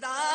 Da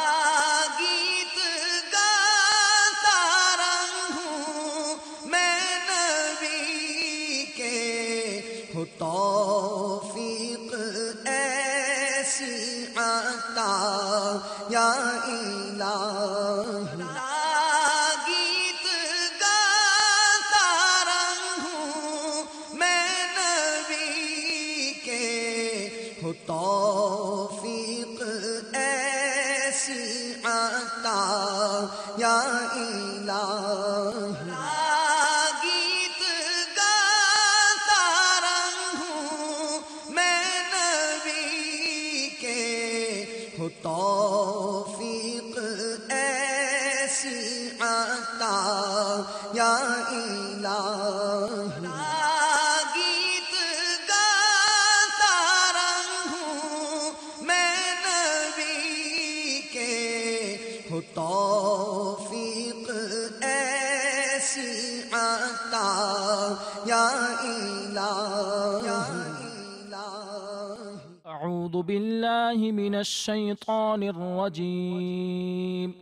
الشيطان الرجيم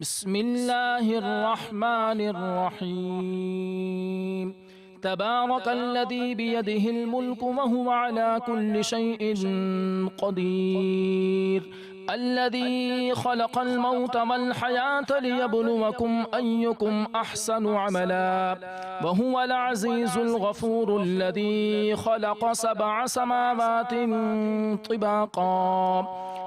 بسم الله الرحمن الرحيم تبارك الذي بيده الملك وهو على كل شيء قدير الذي خلق الموت والحياة ليبلوكم أيكم أحسن عملا وهو العزيز الغفور الذي خلق سبع سماوات طباقا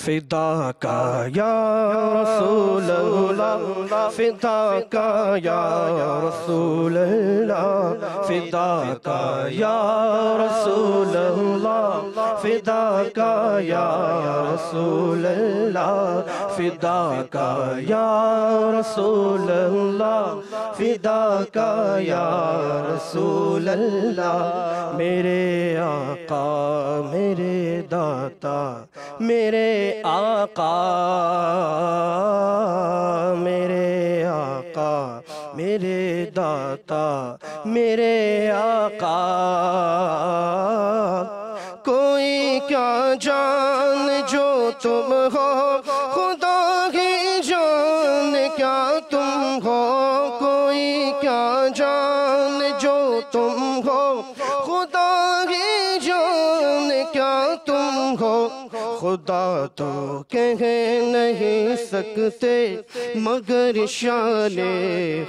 फिदा का या रसूल फिदा का या रसूल फिदा का या रसूल फिदा का या रसूल फिदा का या रसूल फिदा का या सोलला मेरे आका मेरे दाता मेरे आका मेरे आका मेरे दाता मेरे आका कोई क्या जान जो तुम हो तो कह नहीं सकते मगर शान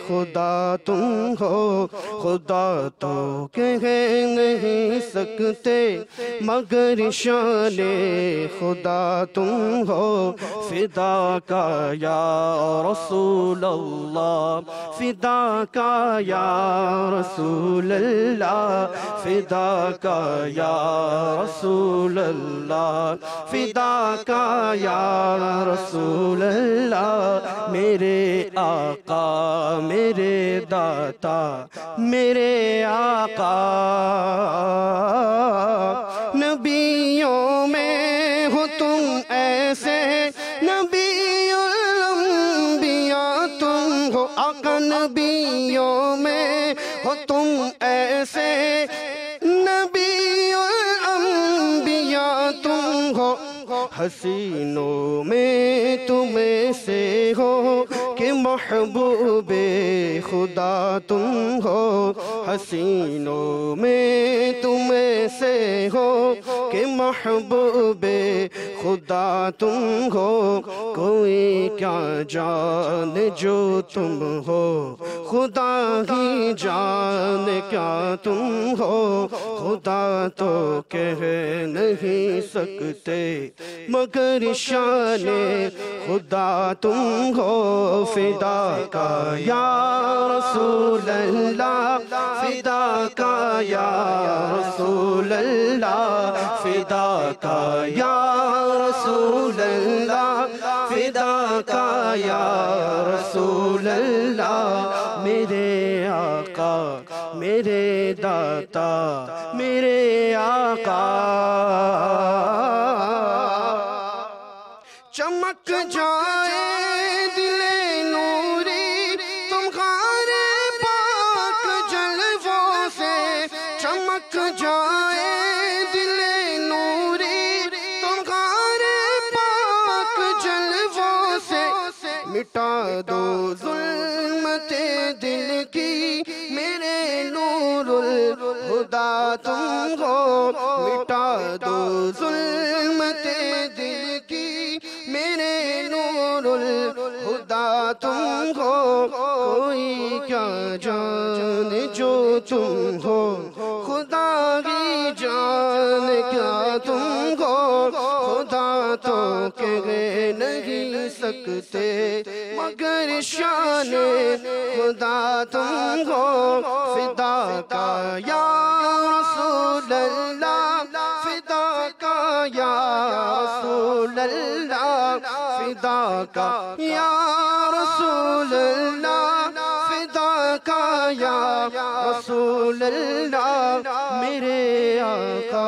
खुदा तुम हो खुदा तो कह नहीं सकते मगर शान खुदा तुम हो फिदा का या रसूल अल्लाह फिदा का या रसूल अल्लाह फिदा का या रसूल अल्लाह फिदा का या रसूल अल्लाह मेरे आका मेरे दाता मेरे आका नबियों में हो तुम ऐसे नबी तुम हो आका नबियों में हो तुम ऐसे हसीनों में तुम्हें से हो के महबूबे खुदा तुम हो हसीनों में तुम से हो कि महबूबे खुदा तुम हो कोई क्या जान जो तुम हो खुदा ही जान क्या तुम हो खुदा तो कह नहीं सकते मगर शान खुदा तुम हो फिदा का या रसूल अल्लाह फिदा का या रसूल अल्लाह फिदा का या रसूल अल्लाह फिदा का या रसूल अल्लाह मेरे आका मेरे दाता मेरे आका चमक जा तुमको मिटा दो जुल्म दिल की मेरे नूरुल खुदा तुमको कोई क्या जान जो तुम हो खुदा की जान क्या तुमको खुदा तो कहे नहीं सकते मगर शान खुदा तुमको फिदा का यार मौला फिदा का या रसूल अल्लाह फिदा का या रसूल अल्लाह का या रसूल अल्लाह मेरे आका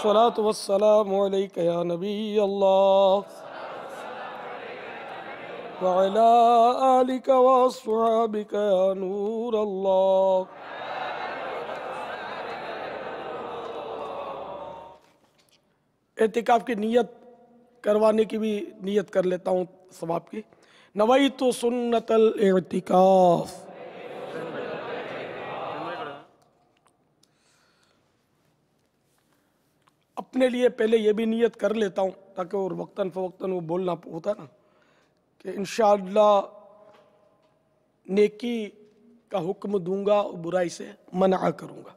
अस्सलात एहतिकाफ़ की नीयत करवाने की भी नीयत कर लेता हूँ सवाब की नवई तो सुन्नतल एहतिकाफ़ अपने लिए पहले ये भी नीयत कर लेता हूँ ताकि और वक्ता फ़वक्ता वो बोलना होता ना कि इन नेकी का हुक्म दूंगा और बुराई से मना करूँगा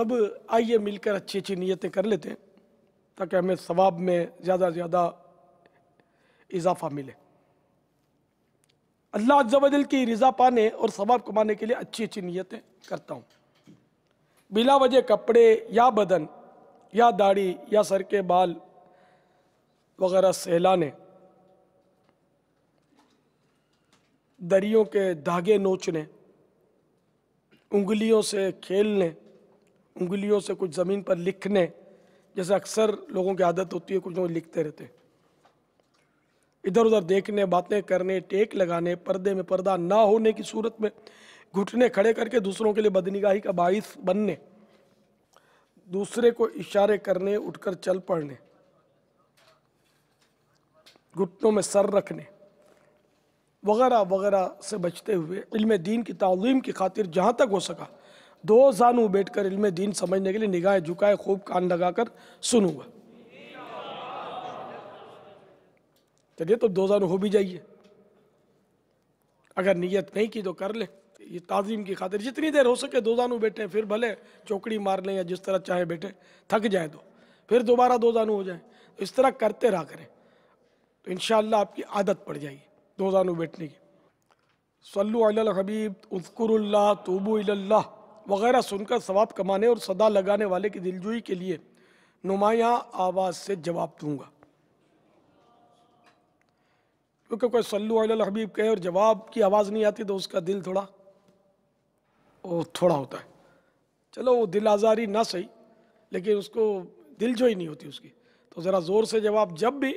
अब आइए मिलकर अच्छी अच्छी नीयतें कर लेते हैं ताकि हमें सवाब में ज़्यादा से ज़्यादा इजाफा मिले अल्लाह अज्जल की रज़ा पाने और सवाब कमाने के लिए अच्छी अच्छी नीयतें करता हूँ बिला वजह कपड़े या बदन या दाढ़ी या सर के बाल वगैरह सहलाने दरियों के धागे नोचने उंगलियों से खेलने उंगलियों से कुछ ज़मीन पर लिखने जैसे अक्सर लोगों की आदत होती है कुछ लोग लिखते रहते हैं इधर उधर देखने बातें करने टेक लगाने पर्दे में पर्दा ना होने की सूरत में घुटने खड़े करके दूसरों के लिए बदनिगाही का बाइस बनने दूसरे को इशारे करने उठकर चल पड़ने घुटनों में सर रखने वगैरह वगैरह से बचते हुए इल्म दीन की तालीम की खातिर जहाँ तक हो सका दो जानू बैठ कर इल्म दीन समझने के लिए निगाहें झुकाए खूब कान लगा कर सुनूंगा चलिए तो दो जानू हो भी जाइए अगर नीयत नहीं की तो कर ले ये ताज़ीम की खातिर जितनी देर हो सके दो जानू बैठे फिर भले चौकड़ी मार लें या जिस तरह चाहे बैठे थक जाए तो फिर दोबारा दो जानू हो जाए तो इस तरह करते रहा करें तो इन आपकी आदत पड़ जाएगी दो जानू बैठने की सल्लु हबीब उसकुरल्ला तूबू वगैरह सुनकर सवाब कमाने और सदा लगाने वाले की दिलजोई के लिए नुमाया आवाज़ से जवाब दूंगा क्योंकि कोई सल्लु हबीब कहे और जवाब की आवाज़ नहीं आती तो उसका दिल थोड़ा वो थोड़ा होता है चलो वो दिल आज़ारी ना सही लेकिन उसको दिल जो ही नहीं होती उसकी तो ज़रा ज़ोर से जवाब जब भी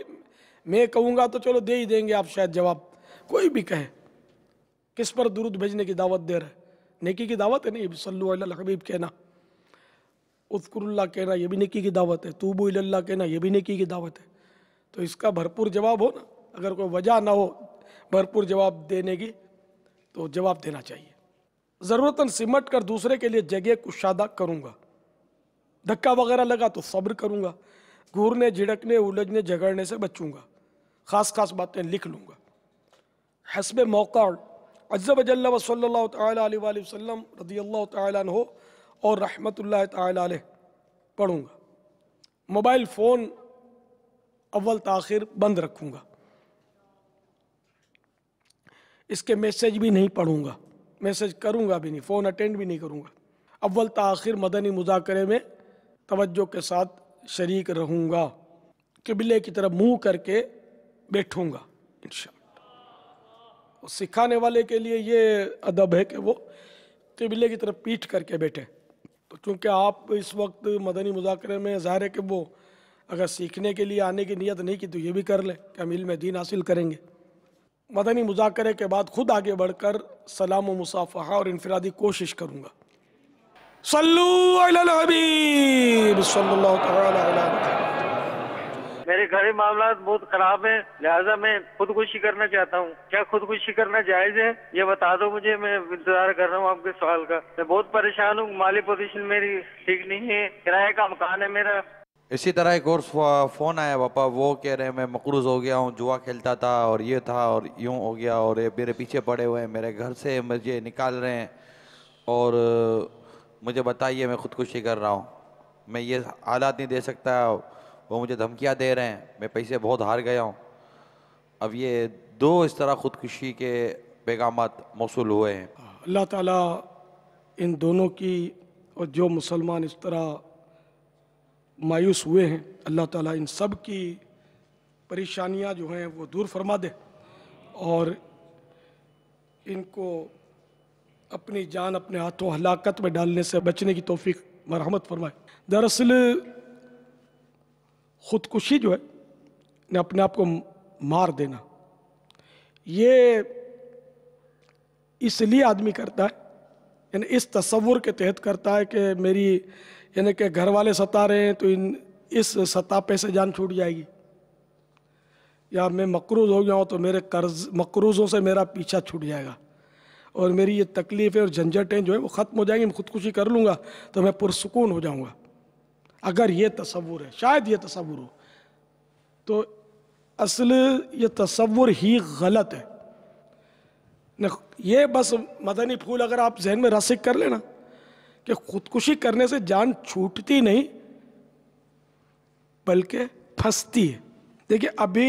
मैं कहूँगा तो चलो दे ही देंगे आप शायद जवाब कोई भी कहे किस पर दुरुद भेजने की दावत दे रहे नेकी की दावत है नहीं सल्लु हबीब कहना उसकुरल्ला कहना यह भी नेकी की दावत है तूबू अल्लाह कहना यह भी नेकी की दावत है तो इसका भरपूर जवाब हो ना अगर कोई वजह ना हो भरपूर जवाब देने की तो जवाब देना चाहिए ज़रूरतन सिमट कर दूसरे के लिए जगह कुशादा करूँगा धक्का वगैरह लगा तो सब्र करूंगा घूरने झिड़कने उलझने झगड़ने से बचूंगा ख़ास ख़ास बातें लिख लूंगा हसब मौका अज्जब अजल्ला वसल्ला तसम रदी अल्लाह और रहमत ला पढ़ूंगा मोबाइल फ़ोन अव्वल तखिर बंद रखूँगा इसके मैसेज भी नहीं पढ़ूँगा मैसेज करूँगा भी नहीं फ़ोन अटेंड भी नहीं करूँगा अव्वल तखिर मदनी मुजाकरे में तवज्जो के साथ शरीक रहूँगा किबले की तरफ मुँह करके बैठूँगा इन सिखाने वाले के लिए ये अदब है कि वो किबले की तरफ पीठ करके बैठे तो चूँकि आप इस वक्त मदनी मुजाकरे में ज़ाहिर है कि वो अगर सीखने के लिए आने की नीयत नहीं की तो ये भी कर लें कि हम इल्म दीन हासिल करेंगे मदनी मुजाकरे के बाद खुद आगे बढ़कर सलाम व मुसाफहा और इनफरादी कोशिश करूँगा मेरे घरे मामला बहुत खराब है लिहाजा मैं खुदकुशी करना चाहता हूँ क्या खुदकुशी करना जायज है ये बता दो मुझे मैं इंतजार कर रहा हूँ आपके सवाल का मैं बहुत परेशान हूँ माली पोजीशन मेरी ठीक नहीं है किराए का मकान है मेरा इसी तरह एक और फ़ोन आया पापा वो कह रहे हैं मैं मकरूज़ हो गया हूँ जुआ खेलता था और ये था और यूँ हो गया और ये मेरे पीछे पड़े हुए हैं मेरे घर से मुझे निकाल रहे हैं और मुझे बताइए मैं खुदकुशी कर रहा हूँ मैं ये हालात नहीं दे सकता वो मुझे धमकियाँ दे रहे हैं मैं पैसे बहुत हार गया हूँ अब ये दो इस तरह खुदकुशी के पैगाम मौसू हुए हैं अल्लाह ताला इन दोनों की और जो मुसलमान इस तरह मायूस हुए हैं अल्लाह ताला इन सब की परेशानियां जो हैं वो दूर फरमा दे और इनको अपनी जान अपने हाथों हलाकत में डालने से बचने की तोफ़ी मरहमत फरमाए दरअसल ख़ुदकुशी जो है ने अपने आप को मार देना ये इसलिए आदमी करता है यानी इस तस्वुर के तहत करता है कि मेरी यानी कि घर वाले सता रहे हैं तो इन इस सतापे से जान छूट जाएगी या मैं मकरूज हो गया हूँ तो मेरे कर्ज मकरूज़ों से मेरा पीछा छूट जाएगा और मेरी ये तकलीफ़ें और झंझटें जो है वो ख़त्म हो जाएंगी मैं खुदकुशी कर लूँगा तो मैं पुरसकून हो जाऊँगा अगर ये तस्वुर है शायद ये तस्वुर हो तो असल ये तस्वुर ही गलत है ये बस मदनी फूल अगर आप जहन में रसिक कर लेना कि खुदकुशी करने से जान छूटती नहीं बल्कि फंसती है देखिए अभी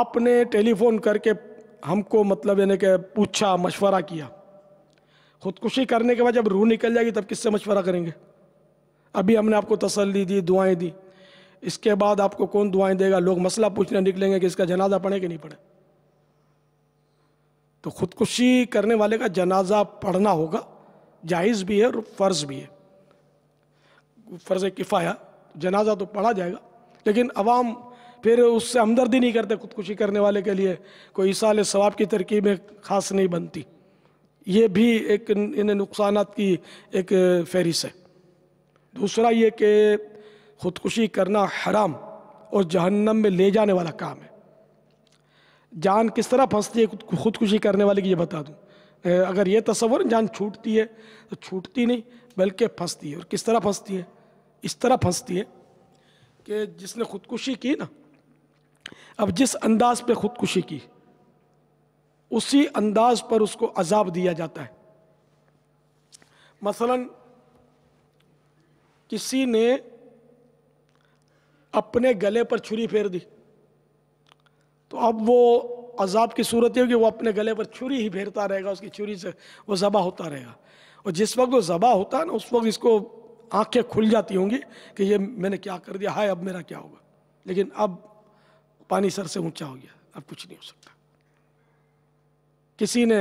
आपने टेलीफोन करके हमको मतलब यानी कि पूछा मशवरा किया खुदकुशी करने के बाद जब रूह निकल जाएगी तब किससे मशवरा करेंगे अभी हमने आपको तसल्ली दी दुआएं दी इसके बाद आपको कौन दुआएं देगा लोग मसला पूछने निकलेंगे कि इसका जनाजा पढ़े कि नहीं पढ़े तो खुदकुशी करने वाले का जनाजा पढ़ना होगा जायज़ भी है और फ़र्ज़ भी है फ़र्ज़ किफ़ाया जनाजा तो पढ़ा जाएगा लेकिन अवाम फिर उससे हमदर्दी नहीं करते खुदकुशी करने वाले के लिए कोई साल सवाब की तरकीबें खास नहीं बनती ये भी एक इन नुकसान की एक फहरिस है दूसरा ये कि खुदकुशी करना हराम और जहन्नम में ले जाने वाला काम है जान किस तरह फंसती है खुदकुशी करने वाले की ये बता दूँ अगर ये तस्वर जान छूटती है तो छूटती नहीं बल्कि फंसती है और किस तरह फंसती है इस तरह फंसती है कि जिसने खुदकुशी की ना अब जिस अंदाज पे खुदकुशी की उसी अंदाज पर उसको अजाब दिया जाता है मसलन किसी ने अपने गले पर छुरी फेर दी तो अब वो अजाब की सूरत यह कि वो अपने गले पर छुरी ही फेरता रहेगा उसकी छुरी से वो ज़बा होता रहेगा और जिस वक्त वो ज़बा होता है ना उस वक्त इसको आंखें खुल जाती होंगी कि ये मैंने क्या कर दिया हाय अब मेरा क्या होगा लेकिन अब पानी सर से ऊंचा हो गया अब कुछ नहीं हो सकता किसी ने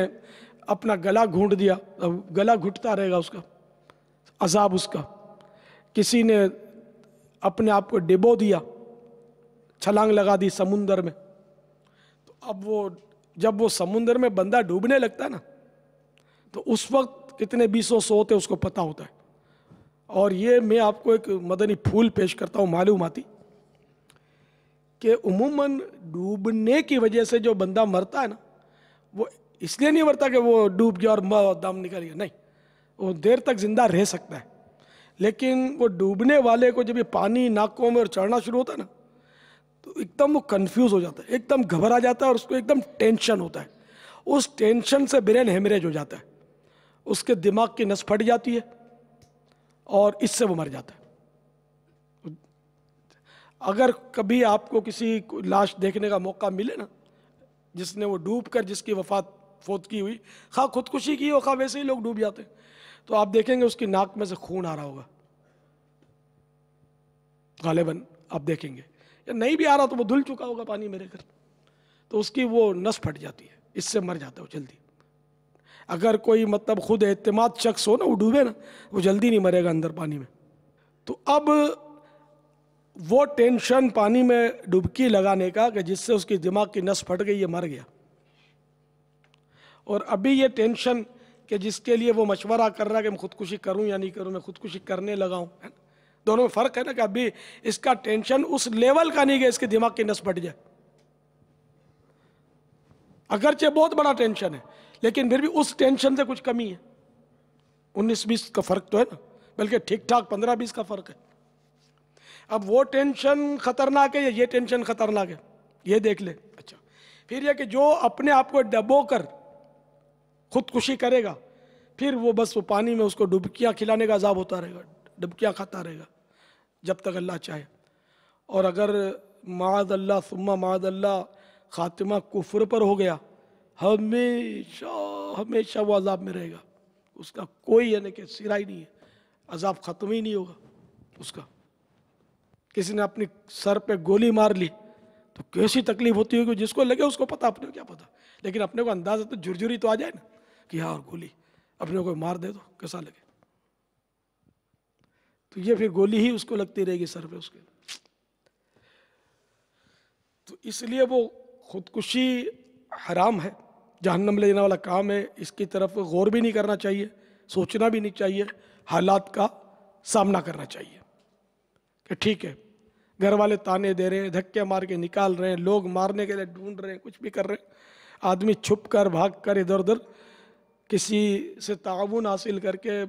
अपना गला घूंट दिया अब गला घुटता रहेगा उसका अजाब उसका किसी ने अपने आप को डिबो दिया छलांग लगा दी समुंदर में अब वो जब वो समुंदर में बंदा डूबने लगता है ना तो उस वक्त कितने बीसों सो होते उसको पता होता है और ये मैं आपको एक मदनी फूल पेश करता हूँ मालूम आती कि उमूमन डूबने की वजह से जो बंदा मरता है ना वो इसलिए नहीं मरता कि वो डूब गया और दम निकल गया नहीं वो देर तक ज़िंदा रह सकता है लेकिन वो डूबने वाले को जब ये पानी नाकों में और चढ़ना शुरू होता है ना तो एकदम वो कंफ्यूज हो जाता है एकदम घबरा जाता है और उसको एकदम टेंशन होता है उस टेंशन से ब्रेन हेमरेज हो जाता है उसके दिमाग की नस फट जाती है और इससे वो मर जाता है अगर कभी आपको किसी लाश देखने का मौका मिले ना जिसने वो डूब कर जिसकी वफात फोत की हुई खा हाँ, खुदकुशी की हो खा हाँ, वैसे ही लोग डूब जाते हैं तो आप देखेंगे उसकी नाक में से खून आ रहा होगा गालिबन आप देखेंगे या नहीं भी आ रहा तो वो धुल चुका होगा पानी मेरे घर तो उसकी वो नस फट जाती है इससे मर जाता है वो जल्दी अगर कोई मतलब खुद एतमाद शख्स हो ना वो डूबे ना वो जल्दी नहीं मरेगा अंदर पानी में तो अब वो टेंशन पानी में डुबकी लगाने का कि जिससे उसकी दिमाग की नस फट गई ये मर गया और अभी ये टेंशन कि जिसके लिए वो मशवरा कर रहा है कि मैं खुदकुशी करूं या नहीं करूं मैं खुदकुशी करने लगा हूं दोनों में फ़र्क है ना कि अभी इसका टेंशन उस लेवल का नहीं गया इसके दिमाग की नस बढ़ जाए अगरचे बहुत बड़ा टेंशन है लेकिन फिर भी उस टेंशन से कुछ कमी है उन्नीस बीस का फ़र्क तो है ना बल्कि ठीक ठाक पंद्रह बीस का फ़र्क है अब वो टेंशन खतरनाक है या ये टेंशन खतरनाक है ये देख ले अच्छा फिर यह कि जो अपने आप को डबो कर खुदकुशी करेगा फिर वो बस वो पानी में उसको डुबकियां खिलाने का अजाब होता रहेगा डुबकियां खाता रहेगा जब तक अल्लाह चाहे और अगर माद अल्लाह सुम्मा माद अल्लाह खातिमा कुफर पर हो गया हमेशा हमेशा वो अजाब में रहेगा उसका कोई यानी कि सिरा ही नहीं है अजाब ख़त्म ही नहीं होगा उसका किसी ने अपने सर पे गोली मार ली तो कैसी तकलीफ होती होगी जिसको लगे उसको पता अपने को क्या पता लेकिन अपने को अंदाज़ा तो झुरझुरी तो आ जाए ना कि हाँ और गोली अपने को मार दे दो तो कैसा लगे तो ये फिर गोली ही उसको लगती रहेगी सर पे उसके तो इसलिए वो खुदकुशी हराम है जहन्नम ले जाने वाला काम है इसकी तरफ गौर भी नहीं करना चाहिए सोचना भी नहीं चाहिए हालात का सामना करना चाहिए कि ठीक है घर वाले ताने दे रहे हैं धक्के मार के निकाल रहे हैं लोग मारने के लिए ढूंढ रहे हैं कुछ भी कर रहे हैं आदमी छुप कर भाग कर इधर उधर किसी से ताउन हासिल करके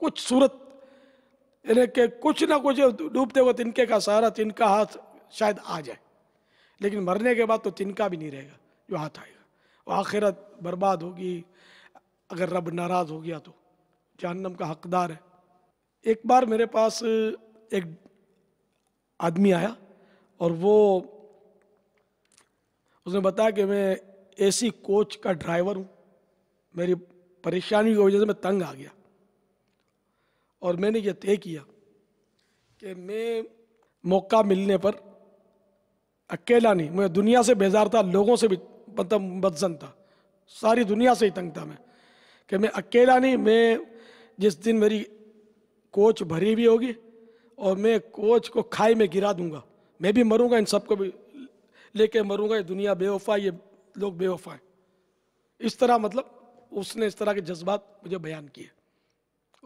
कुछ सूरत यानी कि कुछ ना कुछ डूबते हुए तिनके का सहारा तिनका हाथ शायद आ जाए लेकिन मरने के बाद तो तिनका भी नहीं रहेगा जो हाथ आएगा वो आखिरत बर्बाद होगी अगर रब नाराज़ हो गया तो जहन्नम का हकदार है एक बार मेरे पास एक आदमी आया और वो उसने बताया कि मैं एसी कोच का ड्राइवर हूँ मेरी परेशानी की वजह से मैं तंग आ गया और मैंने ये तय किया कि मैं मौका मिलने पर अकेला नहीं मैं दुनिया से बेजार था लोगों से भी मतलब बदजन था सारी दुनिया से ही तंग था मैं कि मैं अकेला नहीं मैं जिस दिन मेरी कोच भरी भी होगी और मैं कोच को खाई में गिरा दूंगा मैं भी मरूंगा इन सबको भी लेके मरूंगा ये दुनिया बेवफा ये लोग बेवफा हैं इस तरह मतलब उसने इस तरह के जज्बात मुझे बयान किए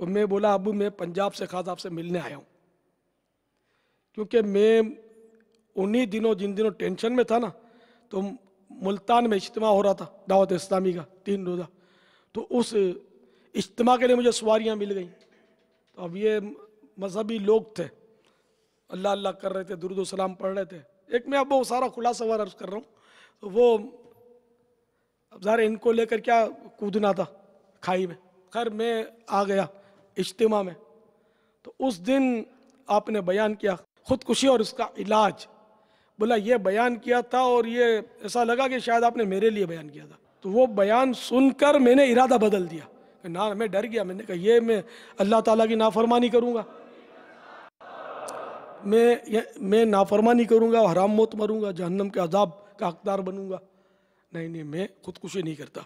तो मैं बोला अब मैं पंजाब से खास आपसे मिलने आया हूँ क्योंकि मैं उन्हीं दिनों जिन दिनों टेंशन में था ना तो मुल्तान में इज्तम हो रहा था दावत इस्लामी का तीन रोज़ा तो उस इज्तम के लिए मुझे सवारियाँ मिल गई तो अब ये मजहबी लोग थे अल्लाह अल्लाह कर रहे थे दुरुद सलाम पढ़ रहे थे एक मैं अब वो सारा खुला सवार अर्ज कर रहा हूँ तो वो अब ज़ाहिर इनको लेकर क्या कूदना था खाई में खैर मैं आ गया इज्तम में तो उस दिन आपने बयान किया ख़ुदकुशी और उसका इलाज बोला ये बयान किया था और ये ऐसा लगा कि शायद आपने मेरे लिए बयान किया था तो वो बयान सुनकर मैंने इरादा बदल दिया ना मैं डर गया मैंने कहा ये मैं अल्लाह ताला की नाफरमानी करूँगा मैं मैं नाफरमानी करूँगा हराम मौत मरूँगा जहन्नम के अजाब का हकदार बनूँगा नहीं नहीं मैं खुदकुशी नहीं करता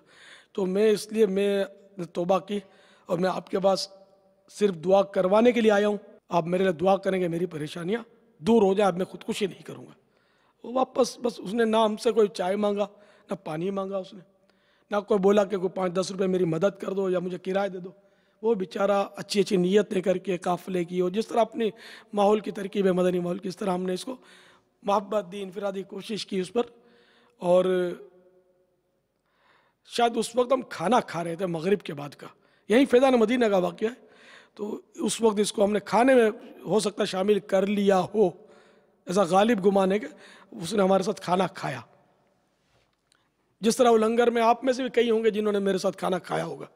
तो मैं इसलिए मैं तोबा की और मैं आपके पास सिर्फ दुआ करवाने के लिए आया हूँ आप मेरे लिए दुआ करेंगे मेरी परेशानियाँ दूर हो जाए अब मैं खुदकुशी नहीं करूँगा वो वापस बस उसने ना हमसे कोई चाय मांगा ना पानी मांगा उसने ना कोई बोला कि कोई पाँच दस रुपये मेरी मदद कर दो या मुझे किराए दे दो वो बेचारा अच्छी अच्छी नीयतें करके काफिले की और जिस तरह अपने माहौल की तरकीब है मदनी माहौल की इस तरह हमने इसको मोहब्बत दी इनफरादी कोशिश की उस पर और शायद उस वक्त हम खाना खा रहे थे मगरिब के बाद का यही फैज़ान मदीना का वाक्य है तो उस वक्त इसको हमने खाने में हो सकता शामिल कर लिया हो ऐसा गालिब गुमान है कि उसने हमारे साथ खाना खाया जिस तरह वो लंगर में आप में से भी कई होंगे जिन्होंने मेरे साथ खाना खाया होगा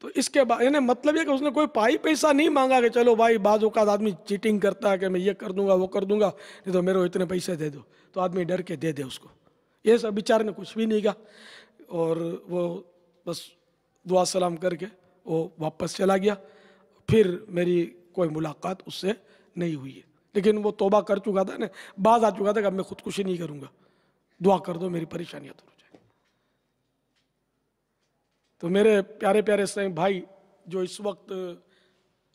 तो इसके बाद यानी मतलब यह कि उसने कोई पाई पैसा नहीं मांगा कि चलो भाई बाज अवत आदमी चीटिंग करता है कि मैं ये कर दूंगा वो कर दूंगा नहीं तो मेरे को इतने पैसे दे दो तो आदमी डर के दे दे उसको ये सब बेचारे ने कुछ भी नहीं कहा और वो बस दुआ सलाम करके वो वापस चला गया फिर मेरी कोई मुलाकात उससे नहीं हुई है लेकिन वो तोबा कर चुका था ना बाज आ चुका था कि अब मैं खुदकुशी नहीं करूँगा दुआ कर दो मेरी परेशानियाँ दूर हो जाए तो मेरे प्यारे प्यारे स्वयं भाई जो इस वक्त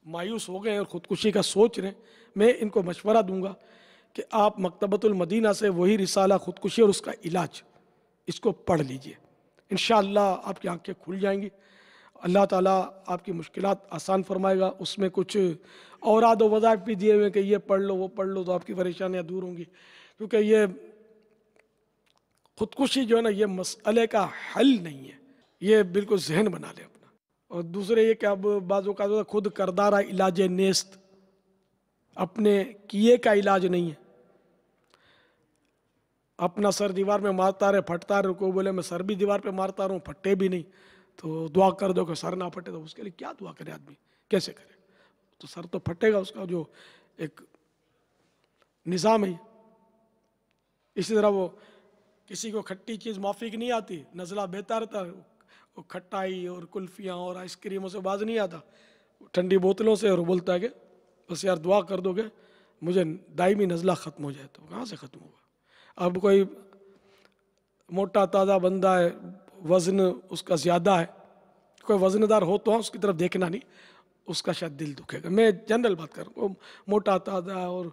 मायूस हो गए और ख़ुदकुशी का सोच रहे मैं इनको मशवरा दूंगा कि आप मकतबतुलमदीना से वही रिसाला ख़ुदकुशी और उसका इलाज इसको पढ़ लीजिए इन आपकी आंखें खुल जाएंगी अल्लाह ताला आपकी मुश्किल आसान फरमाएगा उसमें कुछ और आदो वज़ाइफ भी दिए हुए कि ये पढ़ लो वो पढ़ लो तो आपकी परेशानियाँ दूर होंगी क्योंकि ये ख़ुदकुशी जो है ना ये मसले का हल नहीं है ये बिल्कुल जहन बना ले अपना और दूसरे ये कि अब बाज़ का खुद करदारा इलाज नेस्त अपने किए का इलाज नहीं है अपना सर दीवार में मारता रहे फटता रहे को बोले मैं सर भी दीवार पे मारता रहूँ फटे भी नहीं तो दुआ कर दो सर ना फटे तो उसके लिए क्या दुआ करे आदमी कैसे करे तो सर तो फटेगा उसका जो एक निज़ाम है इसी तरह वो किसी को खट्टी चीज़ माफी की नहीं आती नज़ला बेहतर था वो खट्टाई और कुल्फियाँ और आइसक्रीमों से बाज नहीं आता ठंडी बोतलों से और बोलता है कि बस यार दुआ कर दोगे मुझे दायमी नज़ला ख़त्म हो जाए तो कहाँ से ख़त्म होगा अब कोई मोटा ताज़ा बंदा है वज़न उसका ज़्यादा है कोई वज़नदार हो तो हाँ उसकी तरफ देखना नहीं उसका शायद दिल दुखेगा मैं जनरल बात कर रहा हूँ मोटा ताज़ा और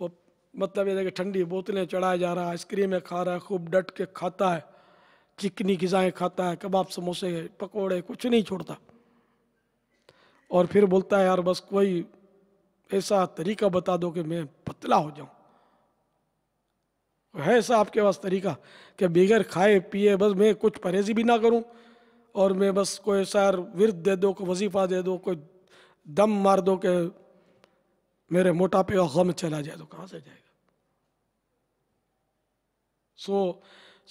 वो मतलब ये ठंडी बोतलें चढ़ाया जा रहा है आइसक्रीमें खा रहा है खूब डट के खाता है चिकनी गज़ाएँ खाता है कबाब समोसे पकौड़े कुछ नहीं छोड़ता और फिर बोलता है यार बस कोई ऐसा तरीका बता दो कि मैं पतला हो जाऊँ है ऐसा आपके पास तरीका कि बगैर खाए पिए बस मैं कुछ परहेजी भी ना करूं और मैं बस कोई ऐसा विरद दे दो कोई वजीफ़ा दे दो कोई दम मार दो कि मेरे मोटापे का गम चला जाए तो कहाँ से जाएगा सो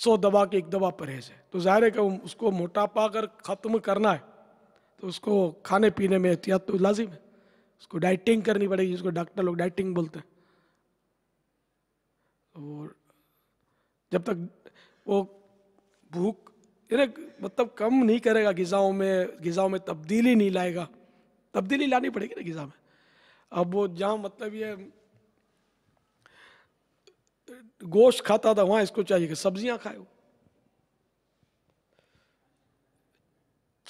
सो दवा की एक दवा परहेज है तो ज़ाहिर है कि उसको मोटापा अगर ख़त्म करना है तो उसको खाने पीने में एहतियात तो लाजिम है उसको डाइटिंग करनी पड़ेगी जिसको डॉक्टर लोग डाइटिंग बोलते हैं और जब तक वो भूख मतलब कम नहीं करेगा गिजाओं में गिजाओं में तब्दीली नहीं लाएगा तब्दीली लानी पड़ेगी ना गज़ा में अब वो जहाँ मतलब ये गोश्त खाता था वहाँ इसको चाहिए कि सब्जियाँ खाए वो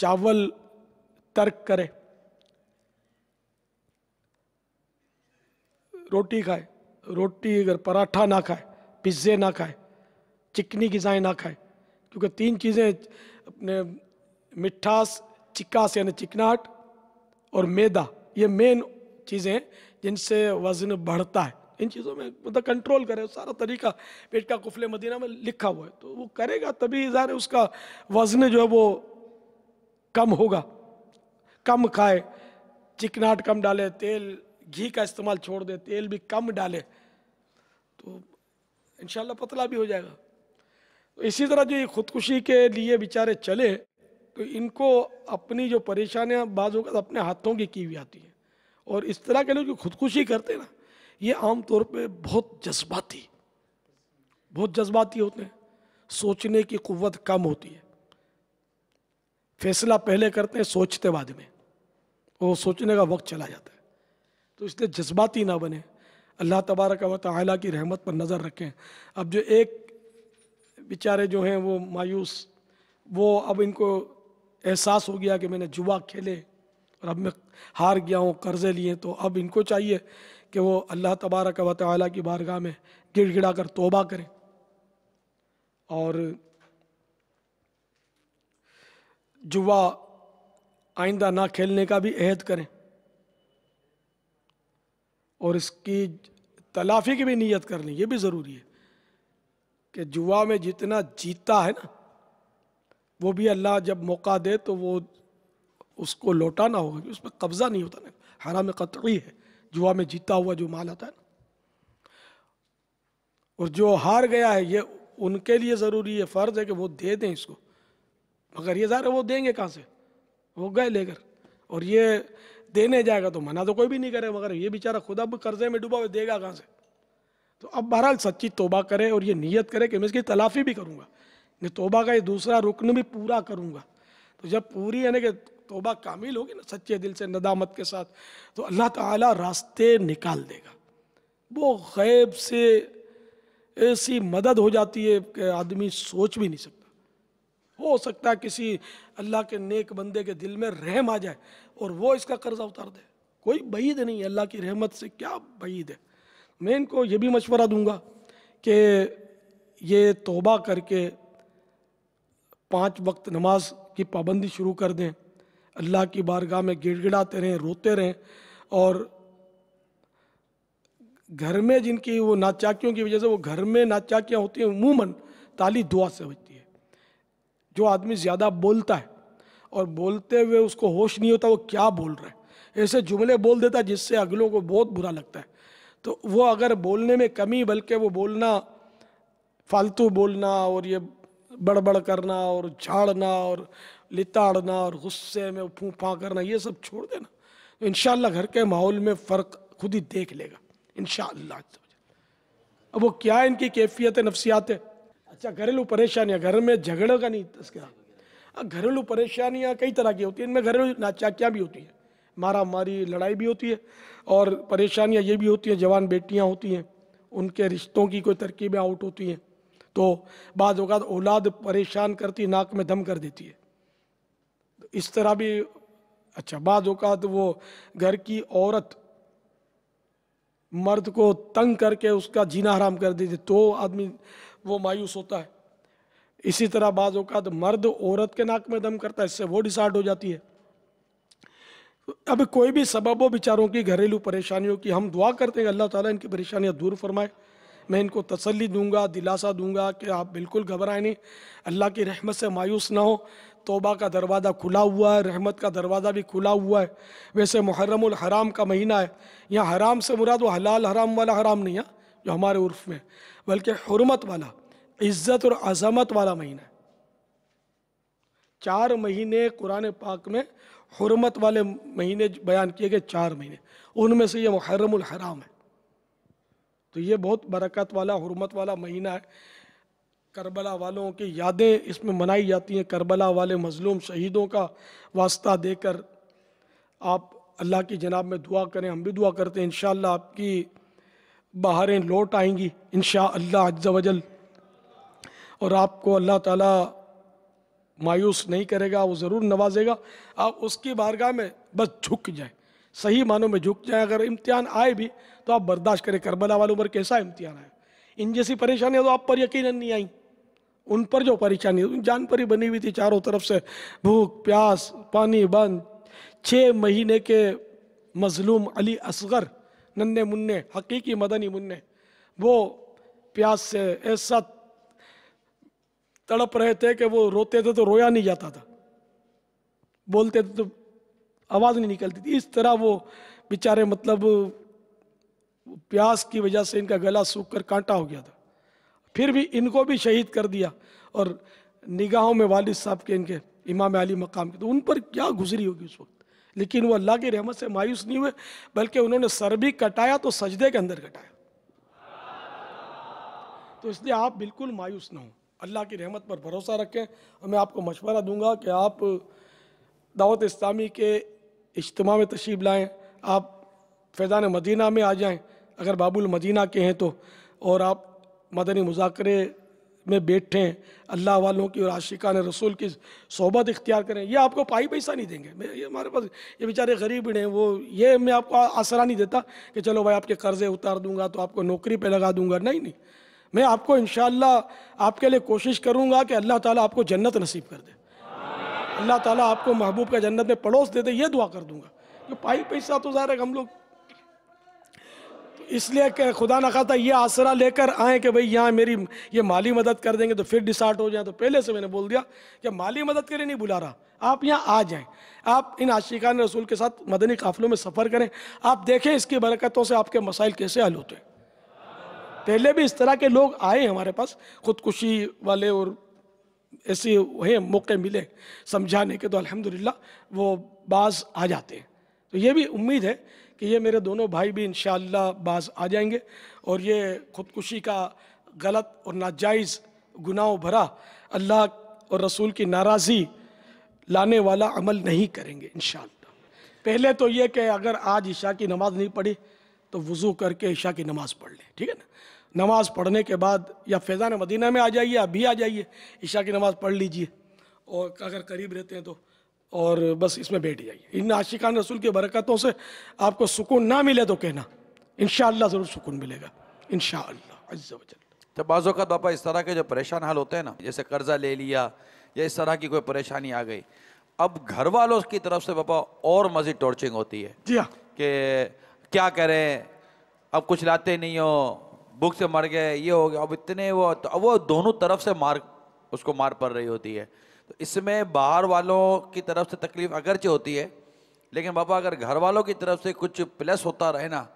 चावल तर्क करे रोटी खाए रोटी अगर पराठा ना खाए पिज्जे ना खाए चिकनी गज़ाएँ ना खाएँ क्योंकि तीन चीज़ें अपने मिठास चिकास यानी चिकनाहट और मैदा ये मेन चीज़ें जिनसे वज़न बढ़ता है इन चीज़ों में मतलब कंट्रोल करे सारा तरीका पेट का कुफले मदीना में लिखा हुआ है तो वो करेगा तभी ज़ाहिर उसका वज़न जो है वो कम होगा कम खाए चिकनाहट कम डाले तेल घी का इस्तेमाल छोड़ दे तेल भी कम डाले तो इन पतला भी हो जाएगा इसी तरह जो ये खुदकुशी के लिए बेचारे चले तो इनको अपनी जो परेशानियाँ बाजों का अपने हाथों की की हुई आती है और इस तरह के लोग जो खुदकुशी करते हैं ना ये आमतौर पे बहुत जज्बाती बहुत जज्बाती होते हैं सोचने की कुवत कम होती है फैसला पहले करते हैं सोचते बाद में वो सोचने का वक्त चला जाता है तो इसलिए जज्बाती ना बने अल्लाह तबारक वाली की रहमत पर नज़र रखें अब जो एक बेचारे जो हैं वो मायूस वो अब इनको एहसास हो गया कि मैंने जुआ खेले और अब मैं हार गया हूँ कर्ज़े लिए तो अब इनको चाहिए कि वो अल्लाह तबारक व ताली की बारगाह में गिड़गिड़ा कर तोबा करें और जुआ आइंदा ना खेलने का भी अहद करें और इसकी तलाफ़ी की भी नीयत करनी ये भी ज़रूरी है कि जुआ में जितना जीता है ना वो भी अल्लाह जब मौका दे तो वो उसको लौटाना होगा उस पर कब्ज़ा नहीं होता ना हराम कतरी है जुआ में जीता हुआ जो माल आता है ना और जो हार गया है ये उनके लिए ज़रूरी है फ़र्ज़ है कि वो दे दें इसको मगर ये ज़ाहिर वो देंगे कहाँ से वो गए लेकर और ये देने जाएगा तो मना तो कोई भी नहीं करे मगर ये बेचारा खुदा कर्जे में डूबा हुआ देगा कहाँ से तो अब बहरहाल सच्ची तोबा करे और ये नीयत करे कि मैं इसकी तलाफ़ी भी करूँगा तोबा का ये दूसरा रुकन भी पूरा करूँगा तो जब पूरी यानी कि तोबा कामिल होगी ना सच्चे दिल से नदामत के साथ तो अल्लाह ताला रास्ते निकाल देगा वो गैब से ऐसी मदद हो जाती है कि आदमी सोच भी नहीं सकता हो सकता है किसी अल्लाह के नेक बंदे के दिल में रहम आ जाए और वो इसका कर्जा उतार दे कोई बईद नहीं अल्लाह की रहमत से क्या बईद है मैं इनको ये भी मशवरा दूंगा कि ये तोबा करके पांच वक्त नमाज की पाबंदी शुरू कर दें अल्लाह की बारगाह में गिड़गिड़ाते रहें रोते रहें और घर में जिनकी वो नाचाकियों की वजह से वो घर में नाचाकियाँ होती हैं उमूमन ताली दुआ से बचती है जो आदमी ज़्यादा बोलता है और बोलते हुए उसको होश नहीं होता वो क्या बोल रहा है ऐसे जुमले बोल देता है जिससे अगलों को बहुत बुरा लगता है तो वो अगर बोलने में कमी बल्कि वो बोलना फालतू बोलना और ये बड़बड़ करना और झाड़ना और लिताड़ना और गुस्से में फूफा करना ये सब छोड़ देना तो इन घर के माहौल में फ़र्क खुद ही देख लेगा इन अब वो क्या इनकी कैफियत नफसियात है अच्छा घरेलू परेशानियाँ घर में झगड़े का नहीं तस्करा घरेलू परेशानियाँ कई तरह की होती हैं इनमें घरेलू नाचाकियाँ भी होती हैं मारा मारी लड़ाई भी होती है और परेशानियाँ ये भी होती हैं जवान बेटियाँ होती हैं उनके रिश्तों की कोई तरकीबें आउट होती हैं तो बाद अवत औलाद परेशान करती नाक में दम कर देती है तो इस तरह भी अच्छा बाद अवत वो घर की औरत मर्द को तंग करके उसका जीना हराम कर देती तो आदमी वो मायूस होता है इसी तरह बाद अवत मर्द औरत के नाक में दम करता है इससे वो डिसार्ड हो जाती है अब कोई भी सबबों बेचारों की घरेलू परेशानियों की हम दुआ करते हैं अल्लाह ताला इनकी परेशानियां दूर फरमाए मैं इनको तसल्ली दूंगा दिलासा दूंगा कि आप बिल्कुल घबराए नहीं अल्लाह की रहमत से मायूस ना हो तोबा का दरवाज़ा खुला हुआ है रहमत का दरवाज़ा भी खुला हुआ है वैसे मुहर्रमुल हराम का महीना है यहाँ हराम से मुराद वो हलाल हराम वाला हराम नहीं है जो हमारे उर्फ में बल्कि हरमत वाला इज़्ज़त और अज़मत वाला महीना है चार महीने कुरान पाक में हरमत वाले महीने बयान किए गए चार महीने उनमें से ये मुहर्रमुल हराम है तो ये बहुत बरकत वाला हरमत वाला महीना है करबला वालों की यादें इसमें मनाई जाती हैं करबला वाले मज़लूम शहीदों का वास्ता देकर आप अल्लाह की जनाब में दुआ करें हम भी दुआ करते हैं इन आपकी बाहरें लौट आएंगी इन शाह अल्लाह अज्जा वजल और आपको अल्लाह ताला मायूस नहीं करेगा वो ज़रूर नवाजेगा आप उसकी बारगाह में बस झुक जाए सही मानों में झुक जाए अगर इम्तिहान आए भी तो आप बर्दाश्त करें करबला वालों पर कैसा इम्तिहान आया इन जैसी परेशानियाँ तो आप पर यकीन नहीं आई उन पर जो परेशानी जान पर ही बनी हुई थी चारों तरफ से भूख प्यास पानी बंद छः महीने के मजलूम अली असगर नन्ने मुन्ने हकीकी मदनी मुन्ने वो प्यास से ऐसा तड़प रहे थे कि वो रोते थे तो रोया नहीं जाता था बोलते थे तो आवाज़ नहीं निकलती थी इस तरह वो बेचारे मतलब प्यास की वजह से इनका गला सूख कर कांटा हो गया था फिर भी इनको भी शहीद कर दिया और निगाहों में वालिद साहब के इनके इमाम अली मकाम के तो उन पर क्या गुजरी होगी उस वक्त लेकिन वो अल्लाह की रहमत से मायूस नहीं हुए बल्कि उन्होंने सर भी कटाया तो सजदे के अंदर कटाया तो इसलिए आप बिल्कुल मायूस ना हों अल्लाह की रहमत पर भरोसा रखें और मैं आपको मशवरा दूंगा कि आप दावत इस्लामी के इज्तम में तशीब लाएँ आप फैज़ान मदीना में आ जाएँ अगर बाबुल मदीना के हैं तो और आप मदनी मुजाकरे में बैठें अल्लाह वालों की और आशिका ने रसूल की सोबत इख्तियार करें ये आपको पाई पैसा नहीं देंगे ये हमारे पास ये बेचारे गरीब हैं वो ये मैं आपको आसरा नहीं देता कि चलो भाई आपके कर्ज़े उतार दूंगा तो आपको नौकरी पे लगा दूंगा नहीं नहीं मैं आपको इन आपके लिए कोशिश करूँगा कि अल्लाह ताला आपको जन्नत नसीब कर दे अल्लाह ताला आपको महबूब का जन्नत में पड़ोस दे दे ये दुआ कर दूंगा जो पाई पैसा तो ज़ाहिर है हम लोग तो इसलिए कि खुदा ना खाता ये आसरा लेकर आए कि भाई यहाँ मेरी ये माली मदद कर देंगे तो फिर डिसार्ट हो जाए तो पहले से मैंने बोल दिया कि माली मदद के लिए नहीं बुला रहा आप यहाँ आ जाएं आप इन आशिकान रसूल के साथ मदनी काफ़िलों में सफ़र करें आप देखें इसकी बरकतों से आपके मसाइल कैसे हल होते हैं पहले भी इस तरह के लोग आए हमारे पास खुदकुशी वाले और ऐसे हैं मौके मिले समझाने के तो अल्हम्दुलिल्लाह वो बाज आ जाते हैं तो ये भी उम्मीद है कि ये मेरे दोनों भाई भी इन बाज आ जाएंगे और ये खुदकुशी का गलत और नाजायज़ गुनाहों भरा अल्लाह और रसूल की नाराज़ी लाने वाला अमल नहीं करेंगे इन पहले तो ये कि अगर आज ईशा की नमाज़ नहीं पढ़ी तो वज़ू करके ईशा की नमाज़ पढ़ लें ठीक है ना नमाज़ पढ़ने के बाद या फैज़ान मदीना में आ जाइए अभी भी आ जाइए ईशा की नमाज़ पढ़ लीजिए और अगर करीब रहते हैं तो और बस इसमें बैठ जाइए इन आशिकान रसूल की बरकतों से आपको सुकून ना मिले तो कहना इन ज़रूर सुकून मिलेगा इन शजल तो बाज़ात पापा इस तरह के जो परेशान हाल होते हैं ना जैसे कर्ज़ा ले लिया या इस तरह की कोई परेशानी आ गई अब घर वालों की तरफ से पापा और मज़ीद टॉर्चिंग होती है जी हाँ कि क्या करें अब कुछ लाते नहीं हो भूख से मर गए ये हो गया अब इतने वो तो वो दोनों तरफ से मार उसको मार पड़ रही होती है तो इसमें बाहर वालों की तरफ से तकलीफ अगरचे होती है लेकिन बाबा अगर घर वालों की तरफ से कुछ प्लस होता रहे ना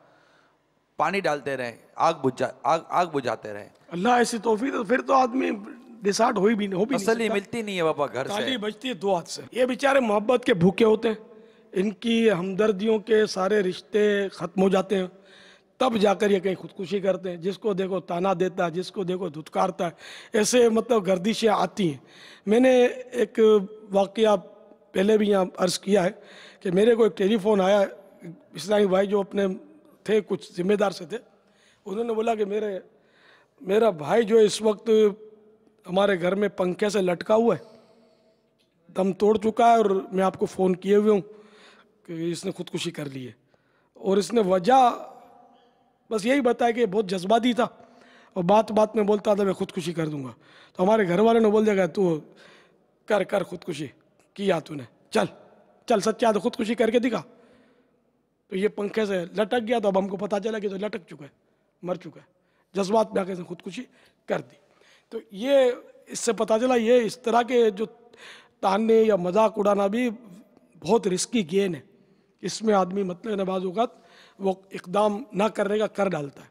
पानी डालते रहें आग बुझा आग आग बुझाते रहें अल्लाह ऐसी तो फिर तो आदमी डिसार्ट हो ही भी नहीं हो भी नहीं मिलती नहीं है बाबा घर से बचती है दो हाथ से ये बेचारे मोहब्बत के भूखे होते हैं इनकी हमदर्दियों के सारे रिश्ते ख़त्म हो जाते हैं तब जाकर ये कहीं खुदकुशी करते हैं जिसको देखो ताना देता है जिसको देखो धुतकारता है ऐसे मतलब गर्दिशें आती हैं मैंने एक वाक्य पहले भी यहाँ अर्ज़ किया है कि मेरे को एक टेलीफोन आया इस्लामी भाई जो अपने थे कुछ जिम्मेदार से थे उन्होंने बोला कि मेरे मेरा भाई जो इस वक्त हमारे घर में पंखे से लटका हुआ है दम तोड़ चुका है और मैं आपको फ़ोन किए हुए हूँ कि इसने खुदकुशी कर ली है और इसने वजह बस यही बताया कि बहुत जज्बाती था और बात बात में बोलता था मैं खुदकुशी कर दूंगा तो हमारे घर वाले ने बोल दिया तू कर कर खुदकुशी किया तूने चल चल सच्चा तो खुदकुशी करके दिखा तो ये पंखे से लटक गया तो अब हमको पता चला कि तो लटक चुका है मर चुका है जज्बात में आके से खुदकुशी कर दी तो ये इससे पता चला ये इस तरह के जो तानने या मजाक उड़ाना भी बहुत रिस्की गेन है इसमें आदमी मतलब नबाज अवत वो इकदाम ना करने का कर डालता है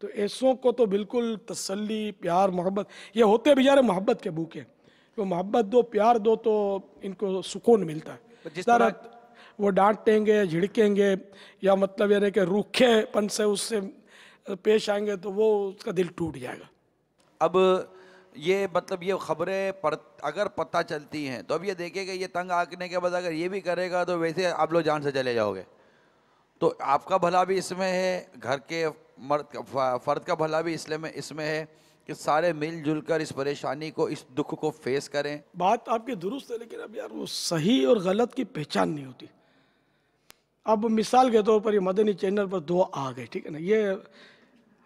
तो ऐसों को तो बिल्कुल तसल्ली प्यार मोहब्बत ये होते भी यार मोहब्बत के भूखे तो मोहब्बत दो प्यार दो तो इनको सुकून मिलता है जिस तरह वो डांटेंगे झिड़केंगे या मतलब यानी कि रूखेपन से उससे पेश आएंगे तो वो उसका दिल टूट जाएगा अब ये मतलब ये खबरें पढ़ अगर पता चलती हैं तो अब ये देखेगा ये तंग आंकने के बाद अगर ये भी करेगा तो वैसे आप लोग जान से चले जाओगे तो आपका भला भी इसमें है घर के मर्द का फ़र्द का भला भी इसलिए में इसमें है कि सारे मिलजुल कर इस परेशानी को इस दुख को फेस करें बात आपकी दुरुस्त है लेकिन अब यार वो सही और गलत की पहचान नहीं होती अब मिसाल के तौर पर ये मदनी चैनल पर दो आ गए ठीक है ना ये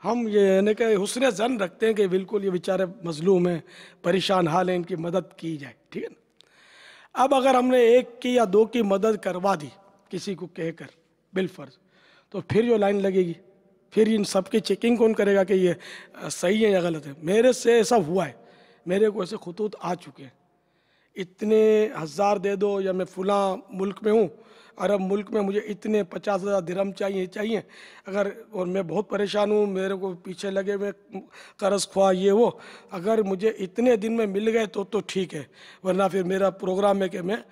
हम ये यानी कि हुसन जन रखते हैं कि बिल्कुल ये बेचारे मजलूम हैं परेशान हाल हैं इनकी मदद की जाए ठीक है ना अब अगर हमने एक की या दो की मदद करवा दी किसी को कहकर बिलफर्ज तो फिर जो लाइन लगेगी फिर इन सब की चेकिंग कौन करेगा कि ये सही है या गलत है मेरे से ऐसा हुआ है मेरे को ऐसे खतूत आ चुके हैं इतने हज़ार दे दो या मैं फुला मुल्क में हूँ अरब मुल्क में मुझे इतने पचास हज़ार धर्म चाहिए चाहिए अगर और मैं बहुत परेशान हूँ मेरे को पीछे लगे हुए कर्ज ख्वा ये वो अगर मुझे इतने दिन में मिल गए तो तो ठीक है वरना फिर मेरा प्रोग्राम है कि मैं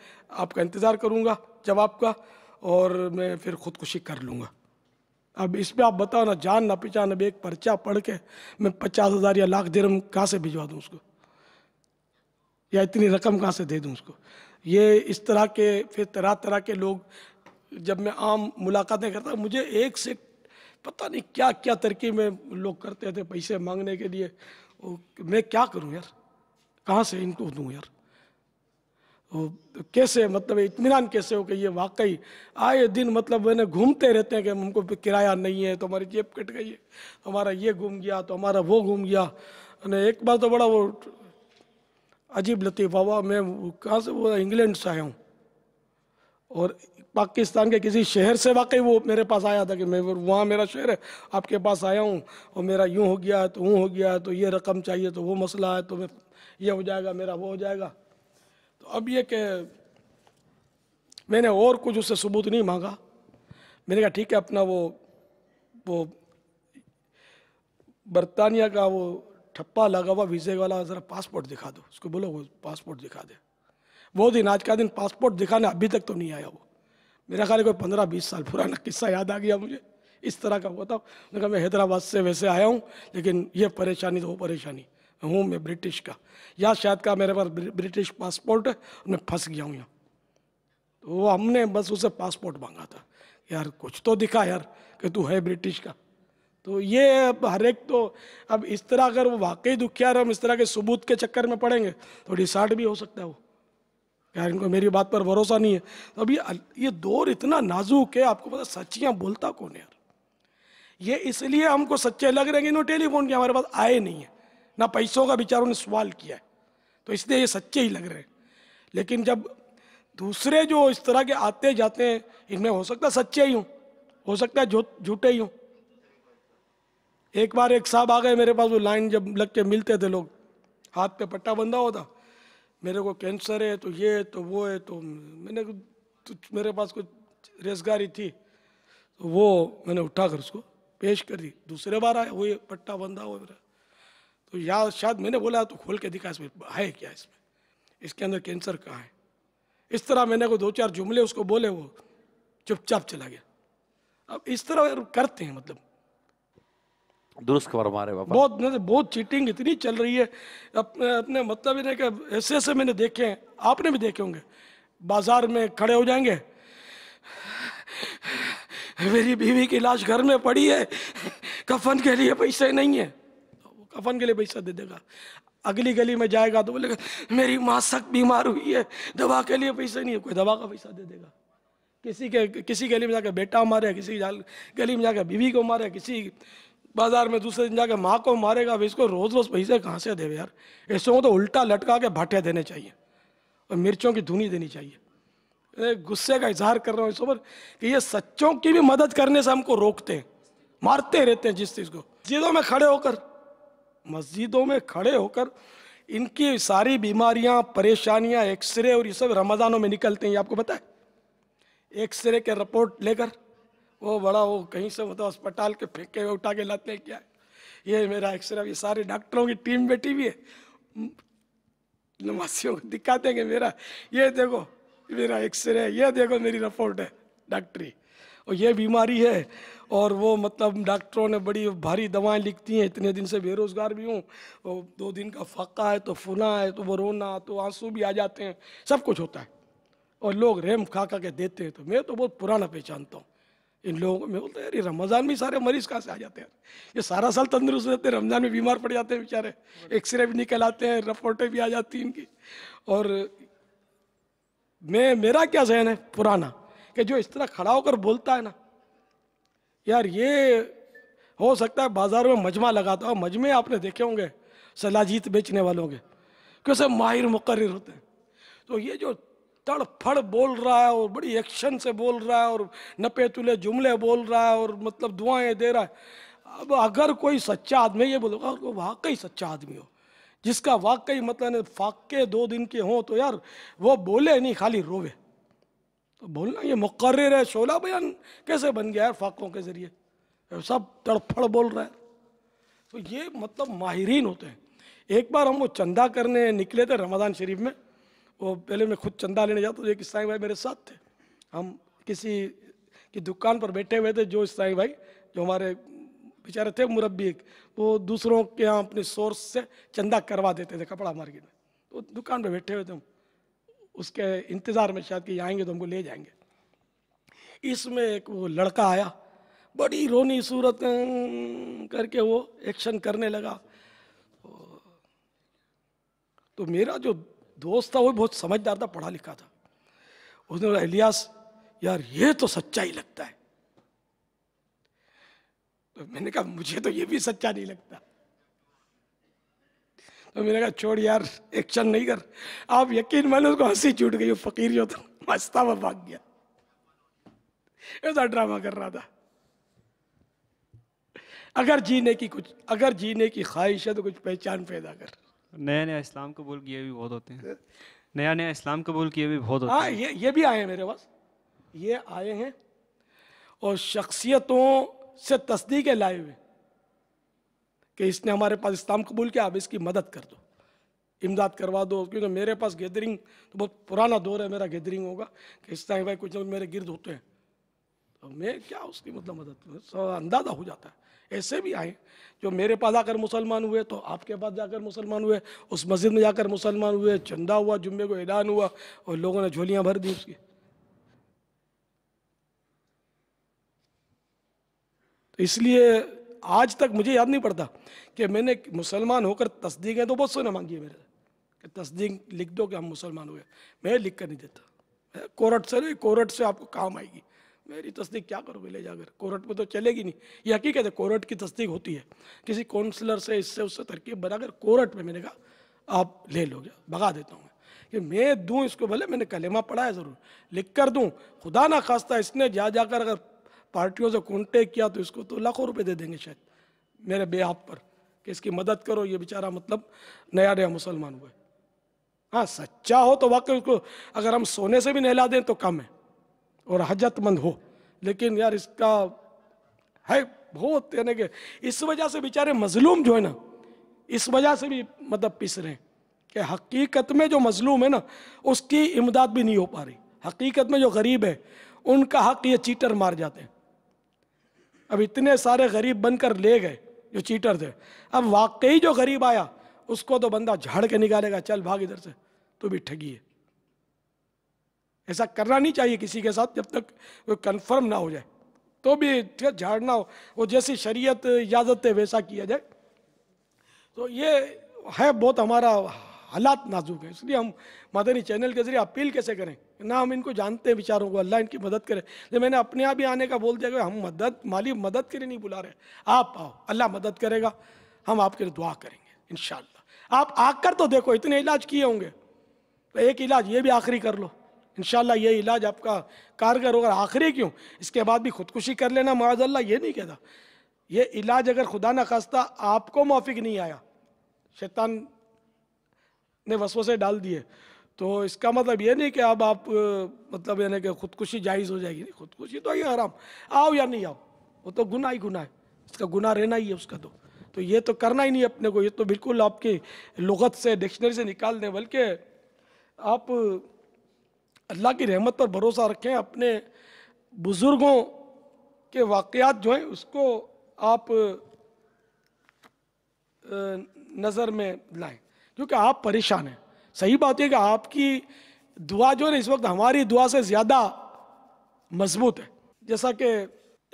आपका इंतज़ार करूँगा जवाब का और मैं फिर खुदकुशी कर लूँगा अब इस पर आप बताओ ना जान ना पहचान अब एक पर्चा पढ़ के मैं पचास हज़ार या लाख धर्म कहाँ से भिजवा दूँ उसको या इतनी रकम कहाँ से दे दूँ उसको ये इस तरह के फिर तरह तरह के लोग जब मैं आम मुलाकातें करता मुझे एक से पता नहीं क्या क्या तरक्की में लोग करते थे पैसे मांगने के लिए मैं क्या करूं यार कहाँ से इनको दूं यार कैसे मतलब इतमान कैसे हो कि ये वाकई आए दिन मतलब मैंने घूमते रहते हैं कि हमको किराया नहीं है तो हमारी जेब कट गई है हमारा ये घूम गया तो हमारा वो घूम गया एक बार तो बड़ा वो अजीब लती बाबा मैं कहाँ से वो इंग्लैंड से आया हूँ और पाकिस्तान के किसी शहर से वाकई वो मेरे पास आया था कि मैं वहाँ मेरा शहर है आपके पास आया हूँ और मेरा यूँ हो गया है तो वो हो गया है तो ये रकम चाहिए तो वो मसला है तो मैं ये हो जाएगा मेरा वो हो जाएगा तो अब ये कि मैंने और कुछ उससे सबूत नहीं मांगा मैंने कहा ठीक है अपना वो वो बरतानिया का वो ठप्पा लगा हुआ वीजे वाला ज़रा पासपोर्ट दिखा दो उसको बोलो वो पासपोर्ट दिखा दे वो दिन आज का दिन पासपोर्ट दिखाने अभी तक तो नहीं आया वो मेरा ख्याल कोई पंद्रह बीस साल पुराना किस्सा याद आ गया मुझे इस तरह का हुआ था उन्होंने कहा मैं हैदराबाद से वैसे आया हूँ लेकिन ये परेशानी तो वो परेशानी हूँ मैं ब्रिटिश का या शायद का मेरे पास ब्रिटिश पासपोर्ट है मैं फंस गया हूँ यहाँ तो वो हमने बस उसे पासपोर्ट मांगा था यार कुछ तो दिखा यार कि तू है ब्रिटिश का तो ये अब हर एक तो अब इस तरह अगर वो वाकई दुखियार हम इस तरह के सबूत के चक्कर में पड़ेंगे तो डिसार्ट भी हो सकता है वो यार इनको मेरी बात पर भरोसा नहीं है तो अब ये ये दौर इतना नाजुक है आपको पता सच्चियाँ बोलता कौन यार ये इसलिए हमको सच्चे लग रहे हैं कि टेलीफोन के हमारे पास आए नहीं है ना पैसों का बेचारों ने सवाल किया है तो इसलिए ये सच्चे ही लग रहे हैं लेकिन जब दूसरे जो इस तरह के आते जाते हैं इनमें हो सकता सच्चे ही हूँ हो सकता है झूठे ही हूँ एक बार एक साहब आ गए मेरे पास वो लाइन जब लग के मिलते थे लोग हाथ पे पट्टा बंधा होता मेरे को कैंसर है तो ये है तो वो है तो मैंने तो मेरे पास कुछ रेजगारी थी तो वो मैंने उठा कर उसको पेश कर दी दूसरे बार आए वही पट्टा बंधा हुआ मेरा तो या शायद मैंने बोला तो खोल के दिखा इसमें है क्या इसमें इसके अंदर कैंसर कहाँ है इस तरह मैंने को दो चार जुमले उसको बोले वो चुपचाप चला गया अब इस तरह करते हैं मतलब दुरुस्त खबर हमारे बाबा बहुत बहुत चीटिंग इतनी चल रही है अपने अपने मतलब इन्हें कि ऐसे ऐसे मैंने देखे हैं आपने भी देखे होंगे बाजार में खड़े हो जाएंगे मेरी बीवी की लाश घर में पड़ी है कफन के लिए पैसे नहीं है कफन के लिए पैसा दे देगा अगली गली में जाएगा तो बोलेगा मेरी माँ सख्त बीमार हुई है दवा के लिए पैसे नहीं है कोई दवा का पैसा दे देगा किसी के किसी गली में जाकर बेटा मारे किसी गली में जाकर बीवी को मारे किसी बाजार में दूसरे दिन जाके माँ को मारेगा अब इसको रोज़ रोज़ पैसे कहाँ से देवे यार ऐसे को तो उल्टा लटका के भाटे देने चाहिए और मिर्चों की धुनी देनी चाहिए गुस्से का इजहार कर रहा हूँ इस पर कि ये सच्चों की भी मदद करने से हमको रोकते हैं मारते रहते हैं जिस चीज़ को मस्जिदों में खड़े होकर मस्जिदों में खड़े होकर इनकी सारी बीमारियां परेशानियां एक्सरे और ये सब रमज़ानों में निकलते हैं ये आपको पता है एक्सरे के रिपोर्ट लेकर वो बड़ा वो कहीं से मतलब अस्पताल के फेंके हुए उठा के लाते क्या ये मेरा एक्सरे ये सारे डॉक्टरों की टीम बैठी हुई है नवासियों को दिखा देंगे मेरा ये देखो मेरा एक्सरे ये देखो मेरी रिपोर्ट है डॉक्टरी और ये बीमारी है और वो मतलब डॉक्टरों ने बड़ी भारी दवाएं लिखती हैं इतने दिन से बेरोज़गार भी हूँ दो दिन का फाका है तो फुला है तो वो रोना तो आंसू भी आ जाते हैं सब कुछ होता है और लोग रेम खा खा के देते हैं तो मैं तो बहुत पुराना पहचानता हूँ इन लोगों में बोलते हैं अरे रमज़ान में सारे मरीज़ कहाँ से आ जाते हैं ये सारा साल तंदुरुस्त रहते हैं रमज़ान में बीमार पड़ जाते हैं बेचारे एक्सरे भी निकल आते हैं रिपोर्टें भी आ जाती हैं इनकी और मैं मेरा क्या जहन है पुराना कि जो इस तरह खड़ा होकर बोलता है ना यार ये हो सकता है बाज़ार में मजमा लगाता हो मजमे आपने देखे होंगे सलाजीत बेचने वालों के कैसे माहिर मुकर होते हैं तो ये जो तड़फड़ बोल रहा है और बड़ी एक्शन से बोल रहा है और नपे तुले जुमले बोल रहा है और मतलब दुआएं दे रहा है अब अगर कोई सच्चा आदमी ये अगर कोई वाकई सच्चा आदमी हो जिसका वाकई मतलब फाके दो दिन के हों तो यार वो बोले नहीं खाली रोवे तो बोलना ये मुकर है शोला बयान कैसे बन गया यार फाकों के ज़रिए सब तड़फड़ बोल रहा है तो ये मतलब माहरीन होते हैं एक बार हम वो चंदा करने निकले थे रमज़ान शरीफ में वो पहले मैं खुद चंदा लेने जाता तो एक इस्लामी भाई मेरे साथ थे हम किसी की दुकान पर बैठे हुए थे जो ईसाई भाई जो हमारे बेचारे थे मुरब्बी वो दूसरों के यहाँ अपने सोर्स से चंदा करवा देते थे कपड़ा मार्केट में तो दुकान पर बैठे हुए थे हम उसके इंतज़ार में शायद कि आएंगे तो हमको ले जाएंगे इसमें एक वो लड़का आया बड़ी रोनी सूरत करके वो एक्शन करने लगा तो मेरा जो दोस्त था वो बहुत समझदार था पढ़ा लिखा था उसने बोला एलियास यार ये तो सच्चा ही लगता है तो मैंने कहा मुझे तो ये भी सच्चा नहीं लगता तो मैंने कहा छोड़ यार एक्शन नहीं कर आप यकीन मानो उसको हंसी छूट गई वो फकीर जो था मस्ता वह भाग गया ऐसा ड्रामा कर रहा था अगर जीने की कुछ अगर जीने की ख्वाहिश है तो कुछ पहचान पैदा कर नया नया इस्लाम कबूल किए भी बहुत होते हैं नया नया इस्लाम कबूल किए भी बहुत होते हाँ, हैं ये ये भी आए हैं मेरे पास ये आए हैं और शख्सियतों से तस्दीक लाए हुए कि इसने हमारे पास इस्लाम कबूल किया अब इसकी मदद कर दो इमदाद करवा दो क्योंकि मेरे पास गैदरिंग तो बहुत पुराना दौर है मेरा गैदरिंग होगा कि इस तरह भाई कुछ ना मेरे गिरद होते हैं तो मैं क्या उसकी मतलब मदद अंदाज़ा हो जाता है ऐसे भी आए जो मेरे पास आकर मुसलमान हुए तो आपके पास जाकर मुसलमान हुए उस मस्जिद में जाकर मुसलमान हुए चंदा हुआ जुम्मे को ऐलान हुआ और लोगों ने झोलियाँ भर दी उसकी तो इसलिए आज तक मुझे याद नहीं पड़ता कि मैंने मुसलमान होकर तस्दीकें तो बहुत सोने मांगी है मेरे कि तस्दीक लिख दो कि हम मुसलमान हुए मैं लिख कर नहीं देता कोरट से कोरट से आपको काम आएगी मेरी तस्दीक क्या करोगे ले जाकर कोर्ट में तो चलेगी नहीं ये हकीकत है कोर्ट की तस्दीक होती है किसी काउंसलर से इससे उससे तरकीब बनाकर कोर्ट में मैंने कहा आप ले लोगे भगा देता हूँ कि मैं दूँ इसको भले मैंने कलेमा पढ़ा है ज़रूर लिख कर दूँ खुदा ना खास्ता इसने जा जाकर अगर पार्टियों से कॉन्टेक्ट किया तो इसको तो लाखों रुपये दे देंगे शायद मेरे बेहाब पर कि इसकी मदद करो ये बेचारा मतलब नया नया मुसलमान हुआ है हाँ सच्चा हो तो वाकई उसको अगर हम सोने से भी नहला दें तो कम है और हजतमंद हो लेकिन यार इसका है बहुत यानी कि इस वजह से बेचारे मजलूम जो है ना इस वजह से भी मतलब पिस रहे हैं कि हकीकत में जो मजलूम है ना उसकी इमदाद भी नहीं हो पा रही हकीकत में जो गरीब है उनका हक ये चीटर मार जाते हैं अब इतने सारे गरीब बनकर ले गए जो चीटर थे अब वाकई जो गरीब आया उसको तो बंदा झाड़ के निकालेगा चल भाग इधर से तो भी ठगी है ऐसा करना नहीं चाहिए किसी के साथ जब तक वो कन्फर्म ना हो जाए तो भी झाड़ना हो वो जैसी शरीयत इजाज़त है वैसा किया जाए तो ये है बहुत हमारा हालात नाजुक है इसलिए हम मदनी चैनल के ज़रिए अपील कैसे करें ना हम इनको जानते हैं बेचारों को अल्लाह इनकी मदद करे जब मैंने अपने आप ही आने का बोल दिया कि हम मदद माली मदद के लिए नहीं बुला रहे आप आओ अल्लाह मदद करेगा हम आपके लिए दुआ करेंगे इन आप आकर तो देखो इतने इलाज किए होंगे तो एक इलाज ये भी आखिरी कर लो इन ये इलाज आपका कारगर होगा आखिरी क्यों इसके बाद भी खुदकुशी कर लेना माजल्ला ये नहीं कहता ये इलाज अगर खुदा न खास्ता आपको मौफिक नहीं आया शैतान ने वसों से डाल दिए तो इसका मतलब ये नहीं कि अब आप मतलब यानी कि खुदकुशी जायज़ हो जाएगी नहीं खुदकुशी तो ये आराम आओ या नहीं आओ वो तो गुना ही गुना है इसका गुना रहना ही है उसका तो तो ये तो करना ही नहीं अपने को ये तो बिल्कुल आपकी लगत से डिक्शनरी से निकाल दें बल्कि आप अल्लाह की रहमत पर भरोसा रखें अपने बुज़ुर्गों के वाक़ात जो हैं उसको आप नज़र में लाएं क्योंकि आप परेशान हैं सही बात है कि आपकी दुआ जो है इस वक्त हमारी दुआ से ज़्यादा मजबूत है जैसा कि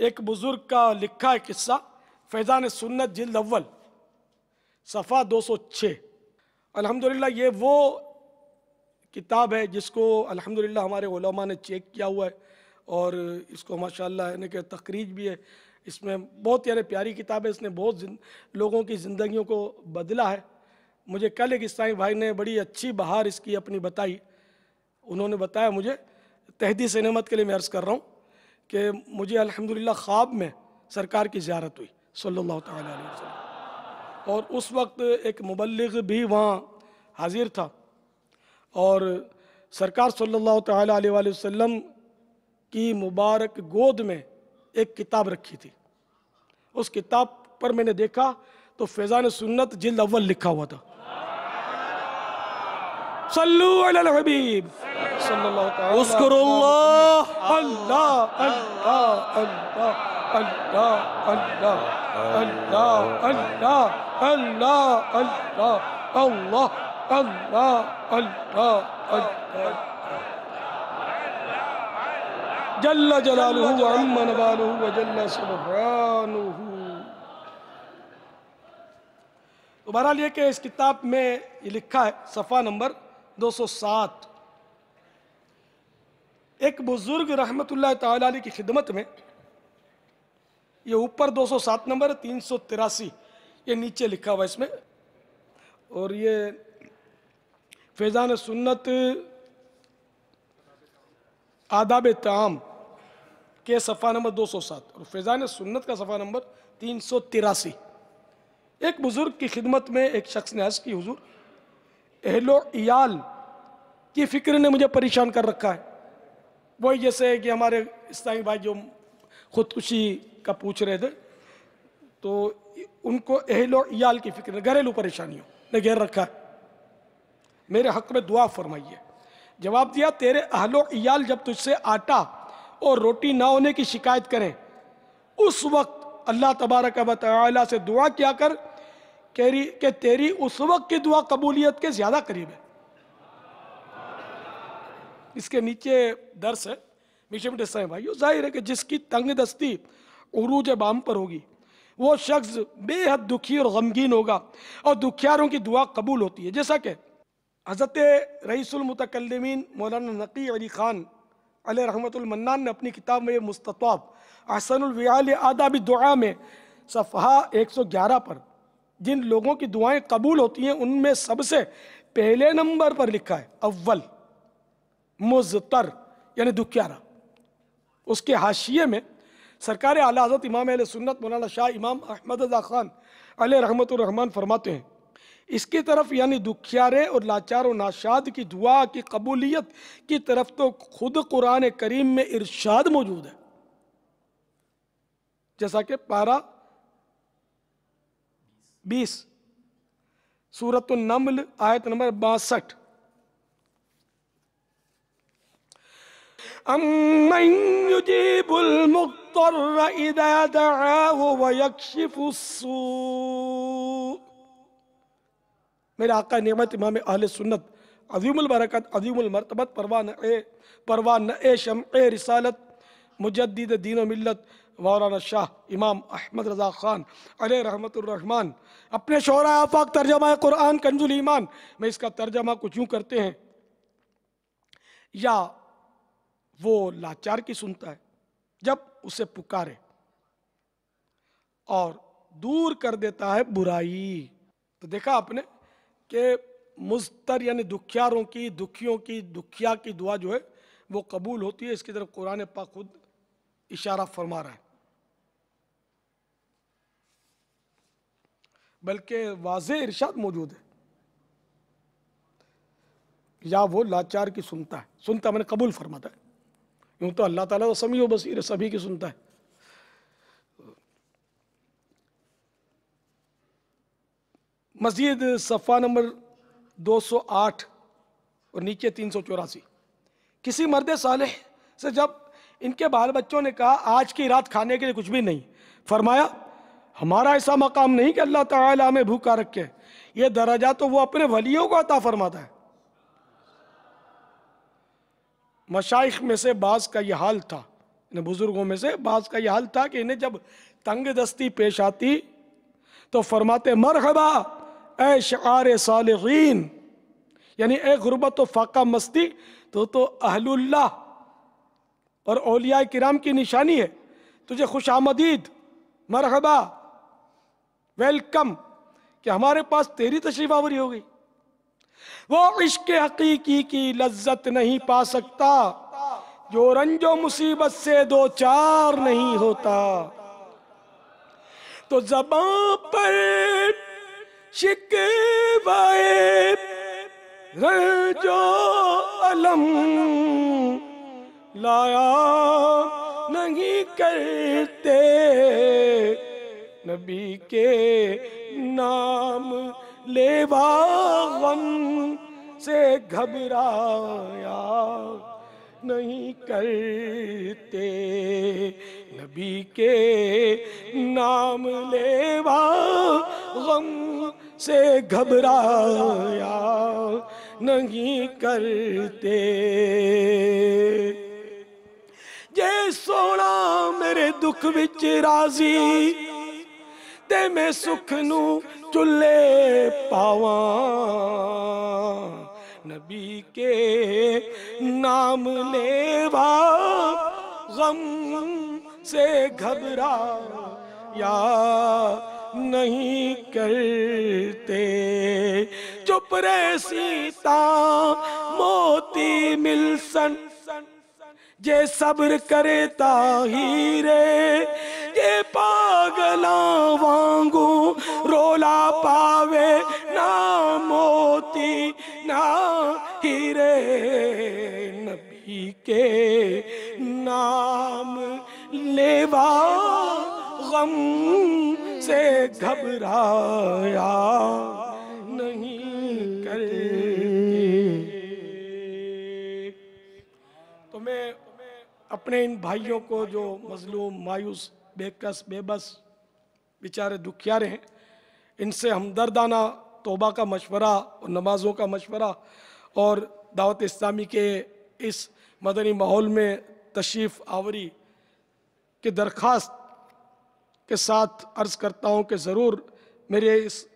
एक बुज़ुर्ग का लिखा है किस्सा फैज़ान सुन्नत जिल अव्वल सफ़ा 206 अल्हम्दुलिल्लाह ये वो किताब है जिसको अल्हम्दुलिल्लाह हमारे ओलमा ने चेक किया हुआ है और इसको माशाल्लाह यानी कि तकरीज भी है इसमें बहुत यानी प्यारी किताब है इसने बहुत लोगों की ज़िंदगियों को बदला है मुझे कल एक ईसाई भाई ने बड़ी अच्छी बहार इसकी अपनी बताई उन्होंने बताया मुझे तहदी से नमत के लिए मैं अर्ज़ कर रहा हूँ कि मुझे अल्हम्दुलिल्लाह ख्वाब में सरकार की ज्यारत हुई सल्लल्लाहु अलैहि वसल्लम और उस वक्त एक मुबलग भी वहाँ हाजिर था और सरकार सल्लल्लाहु अलैहि वसल्लम की मुबारक गोद में एक किताब रखी थी उस किताब पर मैंने देखा तो फैज़ान सुन्नत जिल्द अव्वल लिखा हुआ था सल्लू हबीब अल्लाह अल्लाह अल्लाह अल्लाह अल्लाह अल्लाह अल्लाह जल्ला जलालू अम्मा वालू व जल्ला सुबहानू तो बहरहाल ये कि इस किताब में ये लिखा है सफ़ा नंबर 207 एक बुज़ुर्ग रहमतुल्लाह रहमत अली की खिदमत में ये ऊपर 207 नंबर 383 ये नीचे लिखा हुआ इसमें और ये फैज़ान सुन्नत आदाब ताम के सफ़ा नंबर 207 और फैज़ान सुन्नत का सफ़ा नंबर तीन सौ तिरासी एक बुज़ुर्ग की खिदमत में एक शख्स ने हज की हजूर अहलो इयाल की फ़िक्र ने मुझे परेशान कर रखा है वही जैसे कि हमारे इस्लामी भाई जो खुदकुशी का पूछ रहे थे तो उनको अहलो इयाल की फ़िक्र घरेलू परेशानियों ने घेर रखा है मेरे हक में दुआ फरमाइए जवाब दिया तेरे अहलो इयाल जब तुझसे आटा और रोटी ना होने की शिकायत करें उस वक्त अल्लाह तबारक बताया से दुआ किया कर तेरी के तेरी उस वक्त की दुआ कबूलियत के ज़्यादा करीब है इसके नीचे दर्स है मिशम डिस्सा भाई जाहिर है कि जिसकी तंग दस्ती उरूज बाम पर होगी वो शख्स बेहद दुखी और गमगीन होगा और दुखियारों की दुआ कबूल होती है जैसा कि हज़रत रईसमतकलमिन मौलाना नकी अली ख़ान रहमतुलमन्नान ने अपनी किताब में मुस्तवाब अहसनवियाल आदाब दुआ में सफ़हा 111 पर जिन लोगों की दुआएं कबूल होती हैं उनमें सबसे पहले नंबर पर लिखा है अव्वल मुजतर यानी दुख्यारा उसके हाशिए में सरकार आला हजरत इमाम सुन्नत मौलाना शाह इमाम अहमद ख़ान अल रहमान फरमाते हैं इसकी तरफ यानी दुखियारे और लाचार और नाशाद की दुआ की कबूलियत की तरफ तो खुद कुरान करीम में इरशाद मौजूद है जैसा कि पारा बीस सूरत नमल आयत नंबर बासठ أمن मुख्तर इदा إذا دعاه मेरे आका नियमत इमाम अहल सुन्नत अजीमबरकत परवा न ए परवा न ए शम ए रिसालत मुजद दीन मिलत मौलाना शाह इमाम अहमद रज़ा ख़ान अल रहमतरहमान अपने शोरा आफाक तर्जमा क़ुरान कंजुल ईमान में इसका तर्जमा कुछ यूँ करते हैं या वो लाचार की सुनता है जब उसे पुकारे और दूर कर देता है बुराई तो देखा आपने कि मुस्तर यानी दुखियारों की दुखियों की दुखिया की दुआ जो है वो कबूल होती है इसकी तरफ कुरान पा खुद इशारा फरमा रहा है बल्कि वाज इर्शाद मौजूद है या वो लाचार की सुनता है सुनता मैंने कबूल फरमाता है यूं तो अल्लाह ताला तो समी बसीर सभी की सुनता है मस्जिद सफ़ा नंबर 208 और नीचे तीन सौ चौरासी किसी मर्द साल से जब इनके बाल बच्चों ने कहा आज की रात खाने के लिए कुछ भी नहीं फरमाया हमारा ऐसा मकाम नहीं कि अल्लाह ताला हमें भूखा रखे ये दराजा तो वो अपने वलियों को अता फरमाता है मशाइख में से बाज़ का यह हाल था इन्हें बुज़ुर्गों में से बाज़ का यह हाल था कि इन्हें जब तंग दस्ती पेश आती तो फरमाते मरहबा ए शार यानी ए गुरबत व तो फाका मस्ती तो तो अहलुल्ला और ओलिया किराम की निशानी है तुझे खुश आमदीद मरहबा वेलकम कि हमारे पास तेरी तशरीफ आवरी हो गई वो इश्क हकीकी की लज्जत नहीं पा सकता जो रंजो मुसीबत से दो चार नहीं होता तो जबां पर शिकवाए जो अलम लाया नहीं करते नबी के नाम लेवा गम से घबराया नहीं करते नबी के नाम लेवा गम से घबराया नहीं करते जे ਸੋਣਾ ਮੇਰੇ ਦੁੱਖ ਵਿੱਚ ਰਾਜ਼ੀ ਤੇ ਮੈਂ ਸੁਖ ਨੂੰ ਚੁੱਲੇ ਪਾਵਾਂ ਨਬੀ ਕੇ ਨਾਮ ਲੇਵਾ ਗਮ ਸੇ ਘਬਰਾ या नहीं करते चुप रे सीता मोती मिलसन जे सब्र करता हीरे ये पागला वांगू रोला पावे ना मोती ना हीरे नबी के नाम लेवा गम से घबराया नहीं करे तो मैं अपने इन भाइयों को जो मजलूम मायूस बेकस बेबस बेचारे दुखियारे हैं इनसे हमदर्दाना तोबा का मशवरा और नमाज़ों का मशवरा और दावत इस्लामी के इस मदनी माहौल में तशरीफ़ आवरी की दरख्वास्त के साथ अर्ज़ करता हूँ कि ज़रूर मेरे इस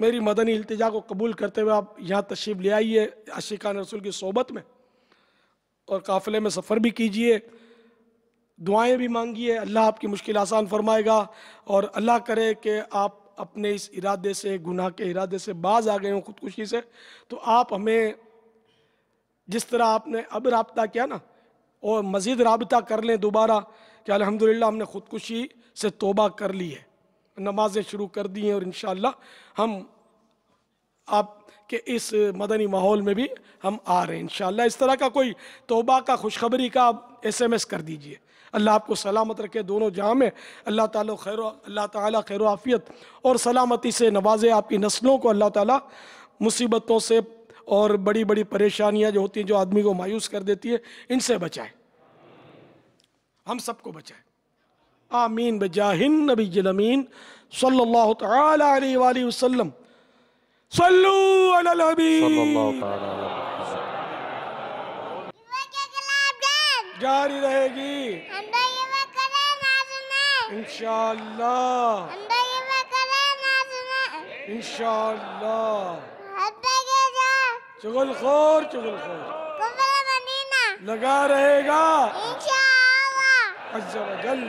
मेरी मदनी अल्तजा को कबूल करते हुए आप यहाँ तशरीफ़ ले आइए आशिकान रसूल की सोबत में और काफ़िले में सफ़र भी कीजिए दुआएं भी मांगिए अल्लाह आपकी मुश्किल आसान फरमाएगा और अल्लाह करे कि आप अपने इस इरादे से गुनाह के इरादे से बाज आ गए हों खुदकुशी से तो आप हमें जिस तरह आपने अब रबता किया ना और मज़ीद रबता कर लें दोबारा कि अलहमदिल्ला हमने खुदकुशी से तोबा कर ली है नमाज़ें शुरू कर दी हैं और इन हम आप के इस मदनी माहौल में भी हम आ रहे हैं इन इस तरह का कोई तोबा का खुशखबरी का आप एस एम एस कर दीजिए अल्लाह आपको सलामत रखे दोनों जहाँ में अल्लाह ताला खैर अल्लाह ताला खैर आफियत और सलामती से नवाजे आपकी नस्लों को अल्लाह ताला मुसीबतों से और बड़ी बड़ी परेशानियाँ जो होती हैं जो आदमी को मायूस कर देती है इनसे बचाए हम सबको बचाए آمين بجاه النبي الأمين صلى الله تعالى عليه وآله وسلم صلوا على الحبيب صلى الله تعالى على محمد جاری رہے گی انشاءاللہ انشاءاللہ چغل خور چغل خور لگا رہے گا انشاءاللہ عز وجل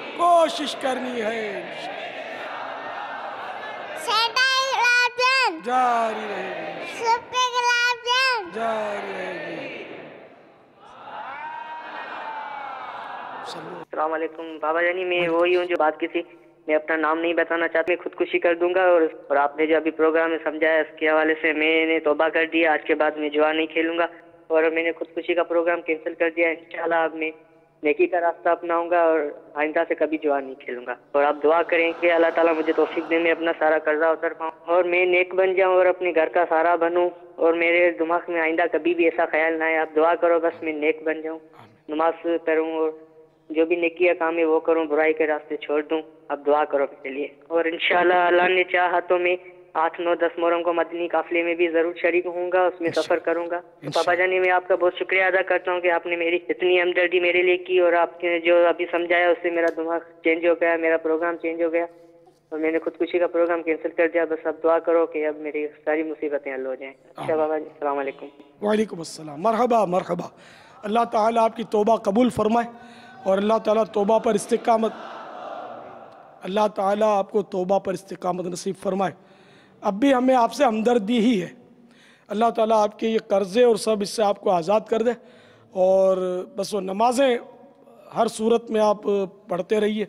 कोशिश करनी है जारी रहेगी जारी रहेगी बाबा जानी मैं वही हूँ जो बात की थी मैं अपना नाम नहीं बताना चाहती मैं खुदकुशी कर दूंगा और और आपने जो अभी प्रोग्राम में समझाया उसके हवाले से मैंने तोबा कर दिया आज के बाद मैं जुआ नहीं खेलूंगा और मैंने खुदकुशी का प्रोग्राम कैंसिल कर दिया इंशाल्लाह अब मैं नेकी का रास्ता अपनाऊंगा और आइंदा से कभी जुआ नहीं खेलूंगा और आप दुआ करें कि अल्लाह ताला मुझे तोफीक दे मैं अपना सारा कर्जा उतर पाऊँ और मैं नेक बन जाऊँ और अपने घर का सारा बनूँ और मेरे दिमाग में आइंदा कभी भी ऐसा ख्याल ना आए आप दुआ करो बस मैं नेक बन जाऊँ नमाज पढ़ूँ और जो भी नेकी का काम है वो करूँ बुराई के रास्ते छोड़ दूँ आप दुआ करो मेरे लिए और इन अल्लाह ने चाहा तो मैं आठ नौ दस मोरों को मदनी काफिले में भी ज़रूर शरीक होऊंगा उसमें सफ़र करूंगा तो पापा जानी मैं आपका बहुत शुक्रिया अदा करता हूँ कि आपने मेरी इतनी हमदर्दी मेरे लिए की और आपने जो अभी समझाया उससे मेरा दिमाग चेंज हो गया मेरा प्रोग्राम चेंज हो गया और मैंने खुदकुशी का प्रोग्राम कैंसिल कर दिया बस अब दुआ करो कि अब मेरी सारी मुसीबतें हल हो जाए अच्छा बाबा जी अलैक्म वालेकुम मरहबा मरहबा अल्लाह ताला आपकी तोबा कबूल फरमाए और अल्लाह ताला तोबा पर इस्तकामत अल्लाह ताला आपको तोबा पर इस्तकामत नसीब फरमाए अब भी हमें आपसे हमदर्दी ही है अल्लाह ताला आपके ये कर्ज़े और सब इससे आपको आज़ाद कर दे और बस वो नमाज़ें हर सूरत में आप पढ़ते रहिए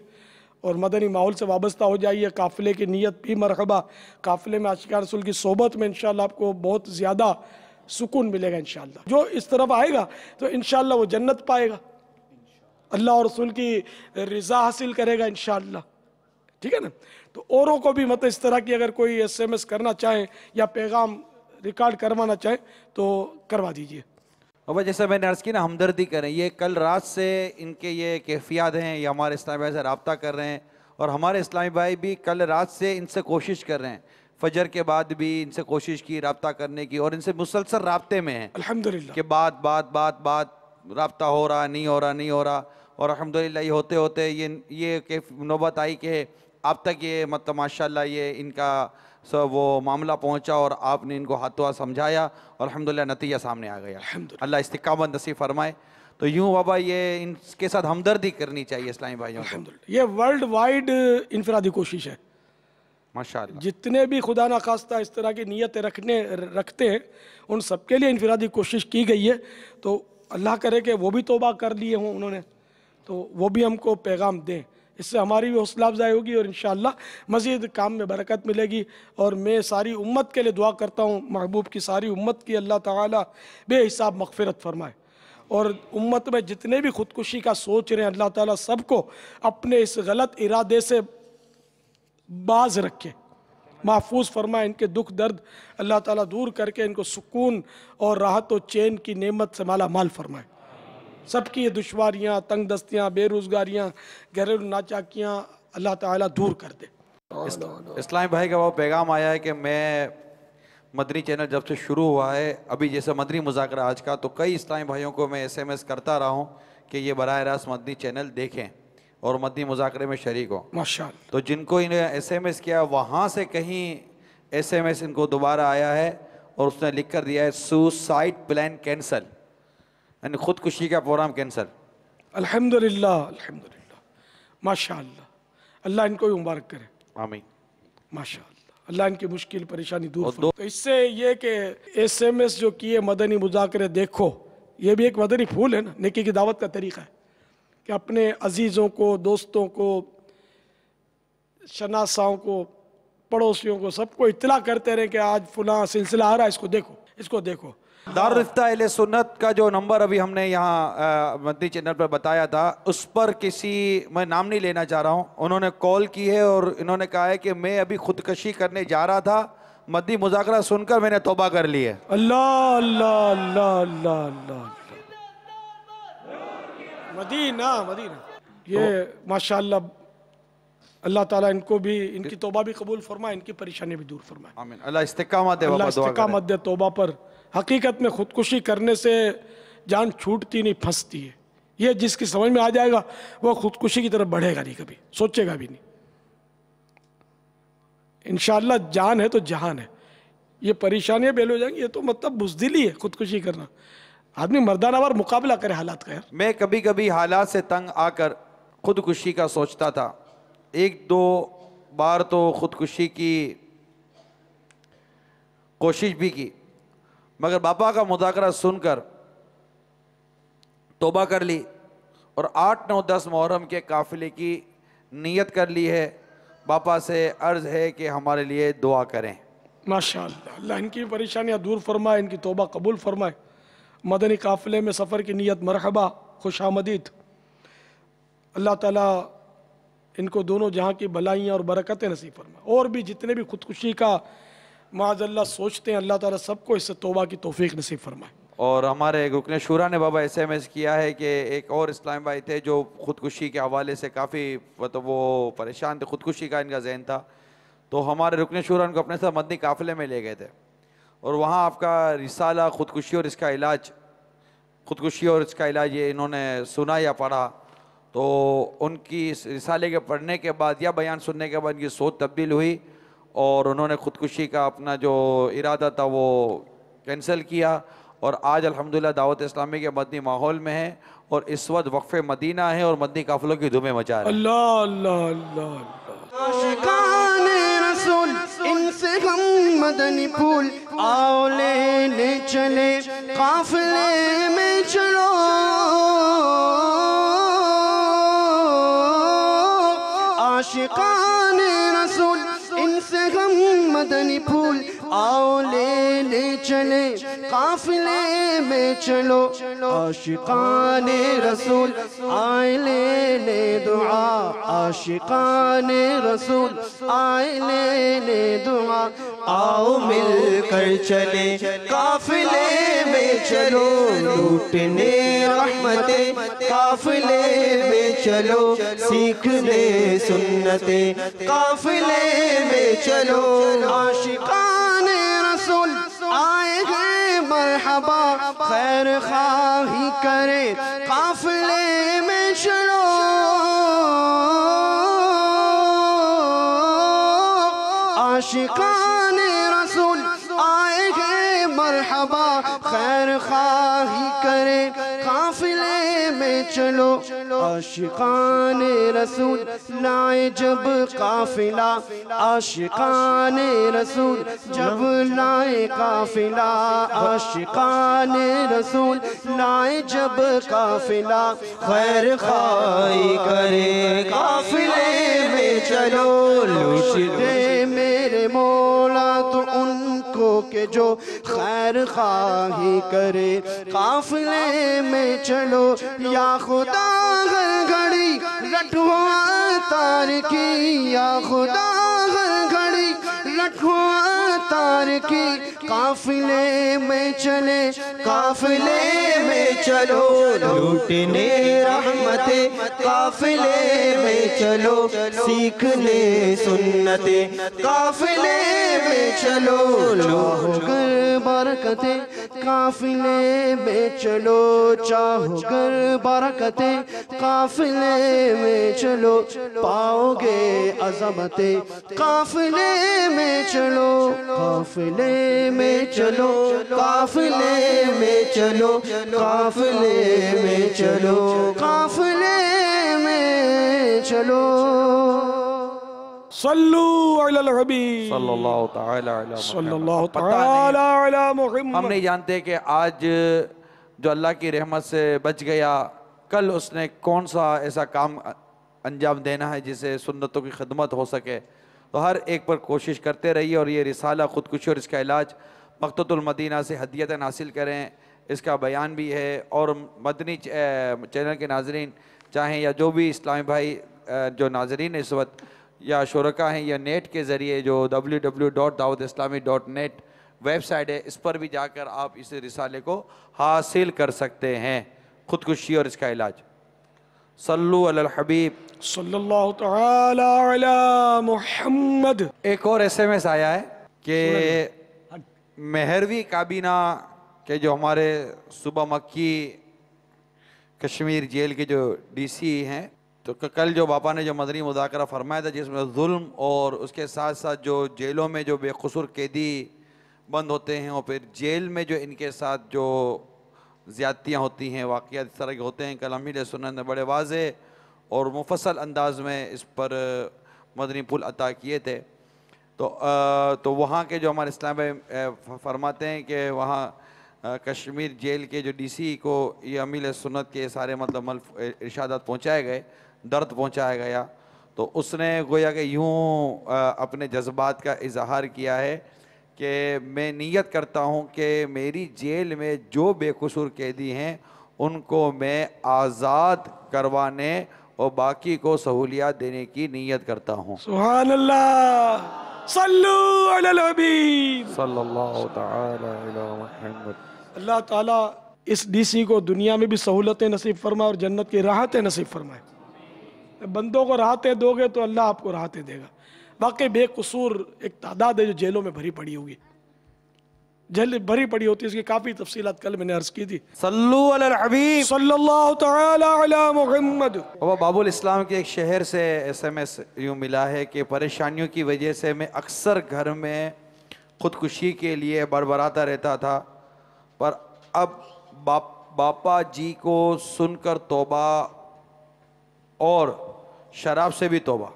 और मदनी माहौल से वाबस्ता हो जाइए काफ़िले की नीयत भी मरहबा काफ़िले में आशिका रसूल की सोबत में इंशाल्लाह आपको बहुत ज़्यादा सुकून मिलेगा इन जो इस तरफ आएगा तो इन वो जन्नत पाएगा अल्लाह और रसूल की रज़ा हासिल करेगा इन ठीक है ना तो औरों को भी मतलब इस तरह की अगर कोई एसएमएस करना चाहे या पैगाम रिकॉर्ड करवाना चाहे तो करवा दीजिए अब जैसा मैंने अर्ज़ की ना हमदर्दी करें ये कल रात से इनके ये कैफियात हैं ये हमारे इस्लामी भाई से रबता कर रहे हैं और हमारे इस्लामी भाई भी कल रात से इनसे कोशिश कर रहे हैं फजर के बाद भी इनसे कोशिश की रबता करने की और इनसे मुसलसल रबते में है अलहमद के बाद बात बात बात रबता हो रहा नहीं हो रहा नहीं हो रहा और अलहमदिल्ला होते होते ये ये नौबत आई कि आप तक ये मतलब माशाल्लाह ये इनका सब वो मामला पहुंचा और आपने इनको हाथों हाथ समझाया और अलहमदिल्ला नतीजा सामने आ गया अल्लाह इस्तिकाम नसीब फरमाए तो यूं बाबा ये इनके साथ हमदर्दी करनी चाहिए इस्लामी भाइयों ये वर्ल्ड वाइड इनफरादी कोशिश है माशा जितने भी खुदा ना खास्ता इस तरह की नीयतें रखने रखते हैं उन सब के लिए इनफरादी कोशिश की गई है तो अल्लाह करे कि वो भी तोबा कर लिए हों उन्होंने तो वो भी हमको पैगाम दें इससे हमारी भी हौसला अफजाई होगी और इन मज़ीद काम में बरकत मिलेगी और मैं सारी उम्मत के लिए दुआ करता हूँ महबूब की सारी उम्मत की अल्लाह ताली बेहिसाब मगफरत फरमाए और उम्मत में जितने भी खुदकुशी का सोच रहे हैं अल्लाह ताला सबको अपने इस गलत इरादे से बाज रखे महफूज फरमाए इनके दुख दर्द अल्लाह ताला दूर करके इनको सुकून और राहत और चैन की नेमत से माला माल फरमाए सबकी ये दुशारियाँ तंग दस्तियाँ बेरोज़गारियाँ घरेलू नाचाकियाँ अल्लाह ताला दूर कर दे हाँ, इस्लामी हाँ, हाँ, इस्लाम भाई का वो पैगाम आया है कि मैं मदनी चैनल जब से शुरू हुआ है अभी जैसे मदनी मुजाकर आज का तो कई इस्लामी भाइयों को मैं एसएमएस करता रहा हूँ कि ये बर रास्त मदनी चैनल देखें और मदनी मुजाकरे में शरीक हो माशा तो जिनको इन्हें एसएमएस किया वहाँ से कहीं एसएमएस इनको दोबारा आया है और उसने लिख कर दिया है सुसाइड प्लान कैंसल यानी खुदकुशी का प्रोग्राम कैंसर अल्हम्दुलिल्लाह माशाल्लाह माशा अल्लाह इनको भी मुबारक करे आमीन माशा अल्लाह इनकी मुश्किल परेशानी दूर दो तो इससे ये कि एस एम एस जो किए मदनी मुजाकरे देखो ये भी एक मदनी फूल है ना नेकी की दावत का तरीका है कि अपने अजीज़ों को दोस्तों को शनासाओं को पड़ोसियों को सबको इतला करते रहे कि आज फुला सिलसिला आ रहा है इसको देखो इसको देखो दारुफ्ता सुन्नत का जो नंबर अभी हमने यहाँ मंत्री चैनल पर बताया था उस पर किसी मैं नाम नहीं लेना चाह रहा हूँ उन्होंने कॉल की है और इन्होंने कहा है कि मैं अभी खुदकशी करने जा रहा था मदी मुजाकरा सुनकर मैंने तोबा कर ली है अल्लाह अल्लाह अल्लाह अल्लाह अल्लाह मदीना मदीना ये तो, माशाल्लाह अल्लाह ताला इनको भी इनकी तोबा भी कबूल फरमाए इनकी परेशानी भी दूर फरमाए अल्लाह इस्तेकामत दे अल्लाह इस्तेकामत दे तोबा पर हकीकत में ख़ुदकुशी करने से जान छूटती नहीं फंसती है ये जिसकी समझ में आ जाएगा वो ख़ुदकुशी की तरफ बढ़ेगा नहीं कभी सोचेगा भी नहीं इन जान है तो जहान है ये परेशानियाँ बेल हो जाएंगी ये तो मतलब बुजदिली है ख़ुदकुशी करना आदमी मर्दानावर मुकाबला करे हालात का यार मैं कभी कभी हालात से तंग आकर खुदकुशी का सोचता था एक दो बार तो खुदकुशी की कोशिश भी की मगर बापा का मुदाकरा सुनकर तोबा कर ली और आठ नौ दस मुहर्रम के काफ़िले की नीयत कर ली है बापा से अर्ज़ है कि हमारे लिए दुआ करें माशा इनकी परेशानियाँ दूर फरमाए इनकी तोबा कबूल फरमाए मदनी काफ़िले में सफ़र की नीयत मरहबा खुश आमदीद अल्लाह ताला इनको दोनों जहाँ की भलाइयाँ और बरकतें नसीब फरमाए और भी जितने भी खुदकुशी का माजल्ला सोचते हैं अल्लाह ताला सबको इससे तोबा की तोफ़ी नसीब फरमाए और हमारे रुकन शुरा ने बाबा एस एम एस किया है कि एक और इस्लाम भाई थे जो ख़ुदकुशी के हवाले से काफ़ी तो मतलब वो परेशान थे ख़ुदकुशी का इनका जहन था तो हमारे रुकन शुरा उनको अपने साथ मदनी काफ़िले में ले गए थे और वहाँ आपका रिसाला ख़ुदकुशी और इसका इलाज ख़ुदकुशी और इसका इलाज ये इन्होंने सुना या पढ़ा तो उनकी इस रिसाले के पढ़ने के बाद या बयान सुनने के बाद इनकी सोच तब्दील हुई और उन्होंने ख़ुदकुशी का अपना जो इरादा था वो कैंसिल किया और आज अल्हम्दुलिल्लाह दावत इस्लामी के मदनी माहौल में है और इस वक्त वक्फे मदीना है और मदनी काफलों की धुमे मचा रहे इनसे हम मदनी फूल आओ लेने चले में चलो आशिका Madani Pu. आओ लेने चले काफिले में चलो आशिकान रसूल आए लेने दुआ आशिकान रसूल आए लेने दुआ आओ मिलकर चले काफिले में चलो लूटने रहमते काफिले में चलो सीखने सुन्नते काफिले में चलो आशिकान आए हैं मरहबा खैर खाही करे काफले में चलो आशिका चलो आशिकान रसूल लाए जब काफिला आशिकान रसूल जब लाए काफिला आशिकान रसूल लाए जब काफिला खैर खाई करे काफिले में चलो लुश दे मेरे मोला तुम के जो खैर खाही करे काफिले में चलो या खुदा हर घड़ी रटुआ तार की या खुदा हर घड़ी रटुआ तार की काफिले में चले काफिले में चलो लूटने रहमते काफिले में चलो सीखने सुन्नते काफिले में चलो लोग बरकते काफिले में चलो चाहो कर बरकते काफिले में चलो पाओगे अजमते काफिले में चलो काफिले में चलो काफिले में चलो काफिले में चलो काफिले में चलो हम नहीं जानते कि आज जो अल्लाह की रहमत से बच गया कल उसने कौन सा ऐसा काम अंजाम देना है जिसे सुन्नतों की खदमत हो सके तो हर एक पर कोशिश करते रहिए और ये रिसाला ख़ुदकुशी और इसका इलाज मकतुलमदीना से हदियत हासिल करें इसका बयान भी है और मदनी चैनल के नाजरन चाहें या जो भी इस्लामी भाई जो नाजरीन इस वक्त या शुरा हैं या नेट के ज़रिए जो W W dot Dawood Islami dot net website है इस पर भी जाकर आप इस रिसाले को हासिल कर सकते हैं खुदकुशी और इसका इलाज सल्लू अल हबीब सल्लल्लाहु मोहम्मद एक और एसएमएस आया है कि मेहरवी काबीना के जो हमारे सुबह मक्की कश्मीर जेल के जो डीसी हैं तो कल जो बापा ने जो मदनी मुदाकर फरमाया था जिसमें जुल्म और उसके साथ साथ जो जेलों में जो बेकसूर कैदी बंद होते हैं और फिर जेल में जो इनके साथ जो ज़्यादतियाँ होती हैं वाक़ इस तरह के होते हैं कल अमीर सुनत ने बड़े वाज और मुफसल अंदाज में इस पर मदनी पुल अता किए थे तो आ, तो वहाँ के जो हमारे इस्लाम फरमाते हैं कि वहाँ कश्मीर जेल के जो डीसी को ये अमील सुन्नत के सारे मतलब इर्शादात पहुँचाए गए दर्द पहुंचाया गया तो उसने गोया कि यूँ अपने जज्बात का इजहार किया है कि मैं नीयत करता हूँ कि मेरी जेल में जो बेकसूर कैदी हैं उनको मैं आज़ाद करवाने और बाकी को सहूलियात देने की नीयत करता हूँ अल्लाह ताला इस डीसी को दुनिया में भी सहूलतें नसीब फरमाए और जन्नत की राहतें नसीब फरमाए बंदों को राहतें दोगे तो अल्लाह आपको राहतें देगा वाकई बेकसूर एक तादाद है जो जेलों में भरी पड़ी होगी जेल भरी पड़ी होती है इसकी काफ़ी तफसी कल मैंने अर्ज की थी मोहम्मद बाबुल इस्लाम के एक शहर से एस एम एस मिला है कि परेशानियों की वजह से मैं अक्सर घर में खुदकुशी के लिए बड़बड़ाता रहता था पर अब बाप बापा जी को सुनकर तोबा और शराब से भी तोबा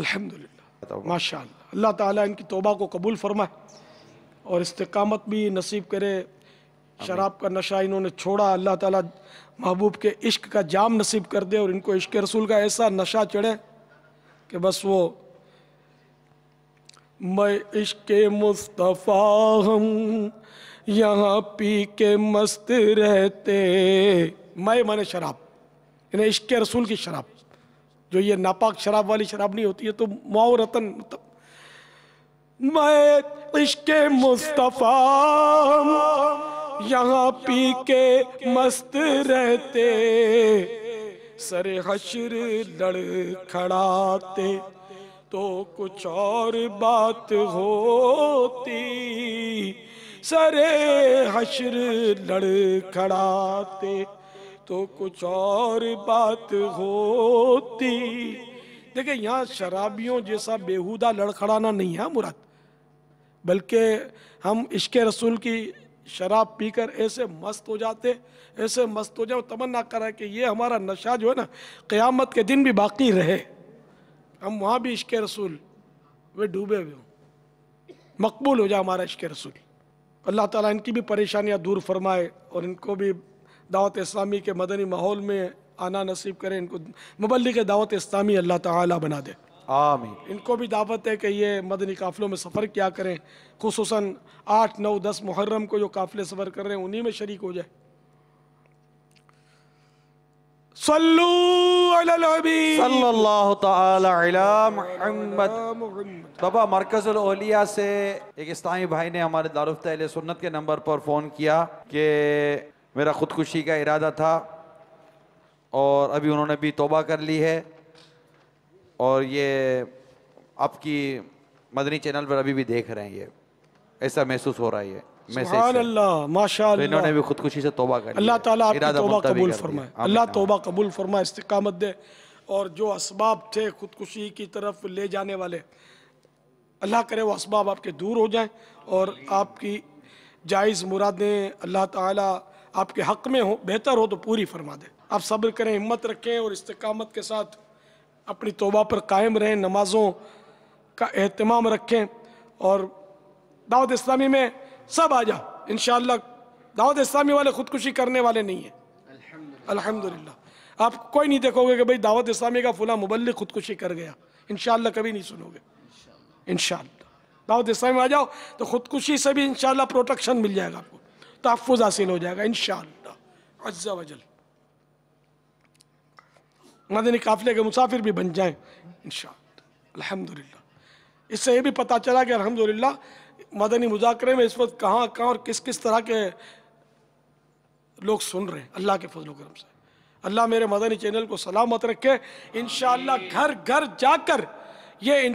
अल्हम्दुलिल्लाह माशा अल्लाह ताला इनकी तोबा को कबूल फरमाए और इस्तकामत भी नसीब करे शराब का नशा इन्होंने छोड़ा अल्लाह ताला महबूब के इश्क का जाम नसीब कर दे और इनको इश्क रसूल का ऐसा नशा चढ़े कि बस वो मैं इश्क मुस्तफ़ा हम यहाँ पी के मस्त रहते मैं माने शराब इन्हें इश्क रसूल की शराब जो ये नापाक शराब वाली शराब नहीं होती है तो माओ रतन मतलब मैं इश्के मुस्तफ़ा यहाँ पी के मस्त रहते सर हशर लड़ खड़ाते तो कुछ और बात होती सरे हशर लड़ खड़ाते तो कुछ और बात होती देखिए यहाँ शराबियों जैसा बेहुदा लड़खड़ाना नहीं है मुराद बल्कि हम इश्क रसूल की शराब पीकर ऐसे मस्त हो जाते ऐसे मस्त हो जाओ तमन्ना करा कि ये हमारा नशा जो है ना क़यामत के दिन भी बाकी रहे हम वहाँ भी इश्क रसूल वे डूबे हुए हों मकबूल हो जाए हमारा इश्क रसूल अल्लाह ताला इनकी भी परेशानियाँ दूर फरमाए और इनको भी दावत इस्लामी के मदनी माहौल में आना नसीब करें इनको मबलिक दावत इस्लामी अल्लाह ताला बना दे आमीन इनको भी दावत है कि ये मदनी काफ़िलों में सफ़र क्या करें खूस आठ नौ दस मुहर्रम को जो काफ़िले सफ़र कर रहे हैं उन्हीं में शरीक हो जाए बाबा मरकज़लिया से एक इस्लामी भाई ने हमारे दारुफ्त सुन्नत के नंबर पर फ़ोन किया कि मेरा ख़ुदकुशी का इरादा था और अभी उन्होंने भी तोबा कर ली है और ये आपकी मदनी चैनल पर अभी भी देख रहे हैं ये ऐसा महसूस हो रहा है ये तो इन्होंने भी खुदकुशी से तोबा कर अल्लाह ताला कबूल फरमाए अल्लाह तोबा कबूल फरमाए इस्तकामत दे और जो असबाब थे खुदकुशी की तरफ ले जाने वाले अल्लाह करे वो इसबाब आपके दूर हो जाएं और आपकी जायज़ मुरादें अल्लाह ताला आपके हक में हो बेहतर हो तो पूरी फरमा दे आप सब्र करें हिम्मत रखें और इस्तकामत के साथ अपनी तोबा पर कायम रहें नमाज़ों का अहतमाम रखें और दावत इस्लामी में सब आ जाओ इन दावत इस्लामी वाले ख़ुदकुशी करने वाले नहीं हैं अल्हम्दुलिल्लाह आप कोई नहीं देखोगे कि भाई दावत इस्लामी का फुला मुबल ख़ुदकुशी कर गया इन कभी नहीं सुनोगे इन दावत इस्लामी में आ जाओ तो ख़ुदकुशी से भी इन प्रोटेक्शन मिल जाएगा आपको तहफुज हासिल हो जाएगा इन शाह वजल मदनी काफ़िले के मुसाफिर भी बन जाएं इन अल्हम्दुलिल्लाह इससे ये भी पता चला कि अल्हम्दुलिल्लाह मदनी मुजाकरे में इस वक्त कहाँ कहाँ और किस किस तरह के लोग सुन रहे हैं अल्लाह के फजल करम से अल्लाह मेरे मदनी चैनल को सलामत रखे इन घर घर जाकर ये इन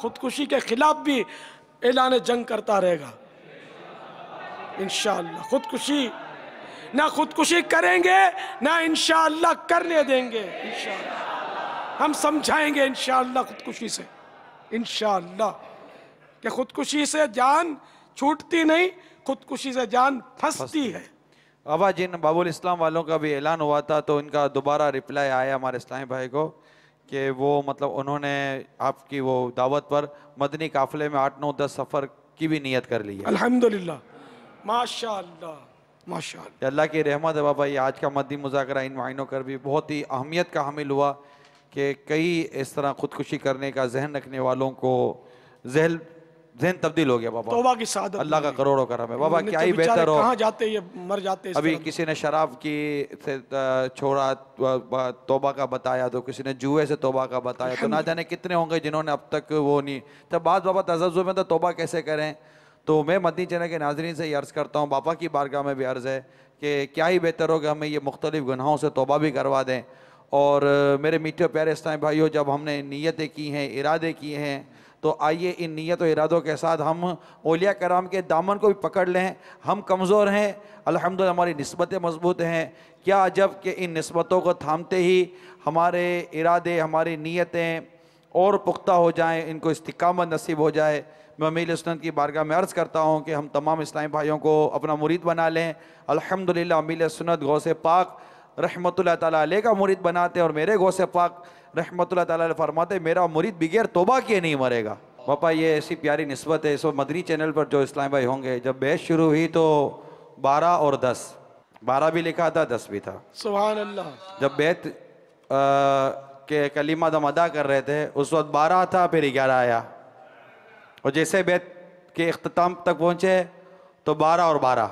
खुदकुशी के ख़िलाफ़ भी ऐलान जंग करता रहेगा इन खुदकुशी ना खुदकुशी करेंगे ना इन करने देंगे हम समझाएंगे इन खुदकुशी से इन कि खुदकुशी से जान छूटती नहीं खुदकुशी से जान फंसती है बाबा जिन बाबुल इस्लाम वालों का भी ऐलान हुआ था तो इनका दोबारा रिप्लाई आया हमारे इस्लामी भाई को कि वो मतलब उन्होंने आपकी वो दावत पर मदनी काफिले में आठ नौ दस सफ़र की भी नीयत कर ली है अल्हम्दुलिल्लाह माशा माशा अल्लाह की रहमत है बाबा ये आज का मदी मुजाकरा इन मायनों कर भी बहुत ही अहमियत का हामिल हुआ कि कई इस तरह खुदकुशी करने का जहन रखने वालों को जहल जहन तब्दील हो गया बाबा तोबा की सादत अल्लाह का करोड़ों करम है बाबा क्या तो ही बेहतर हो कहां जाते ये मर जाते अभी किसी ने शराब की से छोड़ा तोबा का बताया तो किसी ने जुए से तोबा का बताया तो ना जाने कितने होंगे जिन्होंने अब तक वो नहीं तब बात बाबा तजब्जों में तो तोबा कैसे करें तो मैं मदनी चैनल के नाजरन से ये अर्ज़ करता हूँ बापा की बारगाह में भी अर्ज़ है कि क्या ही बेहतर होगा हमें ये मुख्तलिफ़ गुनाहों से तोबा भी करवा दें और मेरे मीठे प्यारे इस्लाम भाइयों जब हमने नीयतें की हैं इरादे किए हैं तो आइए इन नीयत और इरादों के साथ हम ओलिया कराम के दामन को भी पकड़ लें हम कमज़ोर हैं अलहमदिल्ला हमारी नस्बतें मजबूत हैं क्या जब कि इन नस्बतों को थामते ही हमारे इरादे हमारी नीयतें और पुख्ता हो जाएँ इनको इस्तकामत नसीब हो जाए मैं मील सुनत की बारगाह में अर्ज़ करता हूँ कि हम तमाम इस्लामी भाइयों को अपना मुरीद बना लें अल्हम्दुलिल्लाह मील सुनत गौसे पाक रहमत ताला का मुरीद बनाते और मेरे गौसे पाक रहमत ताला फरमाते मेरा मुरीद बगैर तोबा किए नहीं मरेगा पापा ये ऐसी प्यारी नस्बत है इस वो मदनी चैनल पर जो इस्लाम भाई होंगे जब बहस शुरू हुई तो बारह और दस बारह भी लिखा था दस भी था सुबह अल्लाह जब बैत के कलीमा दम अदा कर रहे थे उस वक्त बारह था फिर ग्यारह आया और जैसे बैत के अख्ताम तक पहुँचे तो बारह और बारह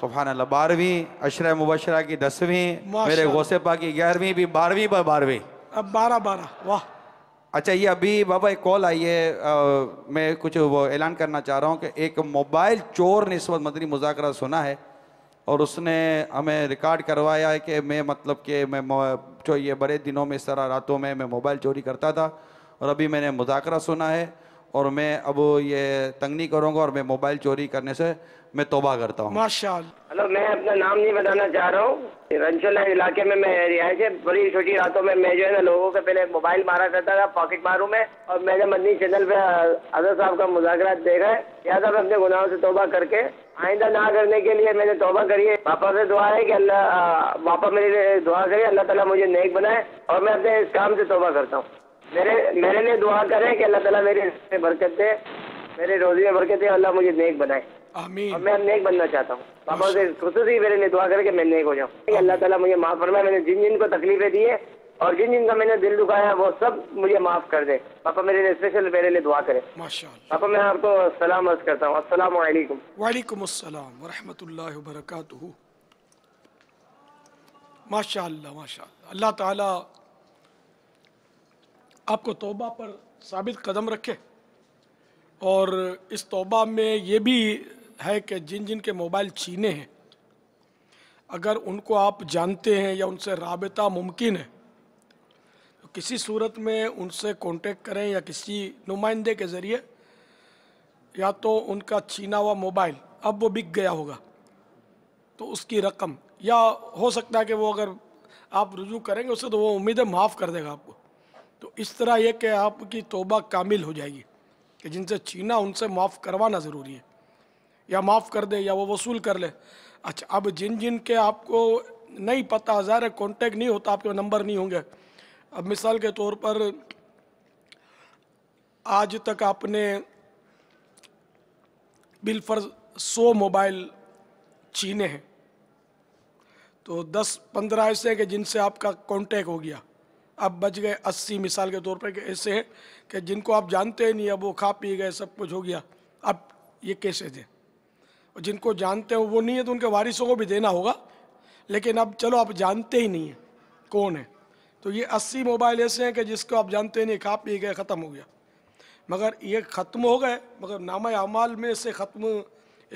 सुबह अल्लाह बारहवीं अशर मुबशरा की दसवीं मेरे गौसे पा की ग्यारहवीं भी बारहवीं पर बारहवीं अब बारह बारह वाह अच्छा ये अभी बाबा एक कॉल आई है आ, मैं कुछ वो ऐलान करना चाह रहा हूँ कि एक मोबाइल चोर ने इस वक्त मदनी मुजाकरा सुना है और उसने हमें रिकॉर्ड करवाया है कि मैं मतलब कि मैं जो ये बड़े दिनों में इस तरह रातों में मैं मोबाइल चोरी करता था और अभी मैंने मुजाकरा सुना है और मैं अब ये तंग नहीं करूँगा और मैं मोबाइल चोरी करने से मैं तोबा करता हूँ हेलो मैं अपना नाम नहीं बताना चाह रहा हूँ रंचल इलाके में मैं रिहायश है बड़ी छोटी रातों में मैं जो है ना लोगों के पहले मोबाइल मारा करता था पॉकेट मारू में और मैंने मदनी चैनल पे अजहर साहब का मुजाकरात देखा है याद आप अपने गुनाहों से तोबा करके आइंदा ना करने के लिए मैंने तोबा करी है पापा से दुआ है की अल्लाह पापा मेरे दुआ करे अल्लाह तला मुझे नेक बनाए और मैं अपने इस काम से तोबा करता हूँ मेरे मेरे लिए दुआ करें कि अल्लाह ताला मेरी में बरकत दे मेरे रोजी में बरकत दे अल्लाह मुझे नेक बनाए आमीन और मैं नेक बनना चाहता हूँ पापा से खुशी से मेरे लिए दुआ करें कि मैं नेक हो जाऊँ अल्लाह ताला मुझे माफ़ फरमाए मैंने जिन जिन को तकलीफें दी है और जिन जिनका मैंने दिल दुखाया वो सब मुझे माफ़ कर दे पापा मेरे लिए स्पेशल मेरे लिए दुआ करें पापा मैं आपको सलाम अर्ज करता हूँ असलम वालेकुम असलम वरहमल वरक माशा माशा अल्लाह ताला आपको तोबा पर साबित कदम रखे और इस तोबा में ये भी है कि जिन जिन के मोबाइल छीने हैं अगर उनको आप जानते हैं या उनसे रबता मुमकिन है तो किसी सूरत में उनसे कांटेक्ट करें या किसी नुमाइंदे के ज़रिए या तो उनका छीना हुआ मोबाइल अब वो बिक गया होगा तो उसकी रकम या हो सकता है कि वो अगर आप रुजू करेंगे उससे तो वो उम्मीदें माफ़ कर देगा आपको तो इस तरह यह कि आपकी तोबा कामिल हो जाएगी कि जिनसे छीना उनसे माफ़ करवाना ज़रूरी है या माफ़ कर दे या वो वसूल कर ले अच्छा अब जिन जिन के आपको नहीं पता हज़ार कॉन्टेक्ट नहीं होता आपके नंबर नहीं होंगे अब मिसाल के तौर पर आज तक आपने बिलफर्ज सौ मोबाइल छीने हैं तो दस पंद्रह ऐसे हैं कि जिनसे आपका कांटेक्ट हो गया अब बच गए अस्सी मिसाल के तौर पर कि ऐसे हैं कि जिनको आप जानते ही नहीं अब वो खा पी गए सब कुछ हो गया अब ये कैसे दें और जिनको जानते हो वो नहीं है तो उनके वारिसों को भी देना होगा लेकिन अब चलो आप जानते ही नहीं हैं कौन है तो ये अस्सी मोबाइल ऐसे हैं कि जिसको आप जानते ही नहीं खा पी गए ख़त्म हो गया मगर ये ख़त्म हो गए मगर नामा अमाल में से ख़त्म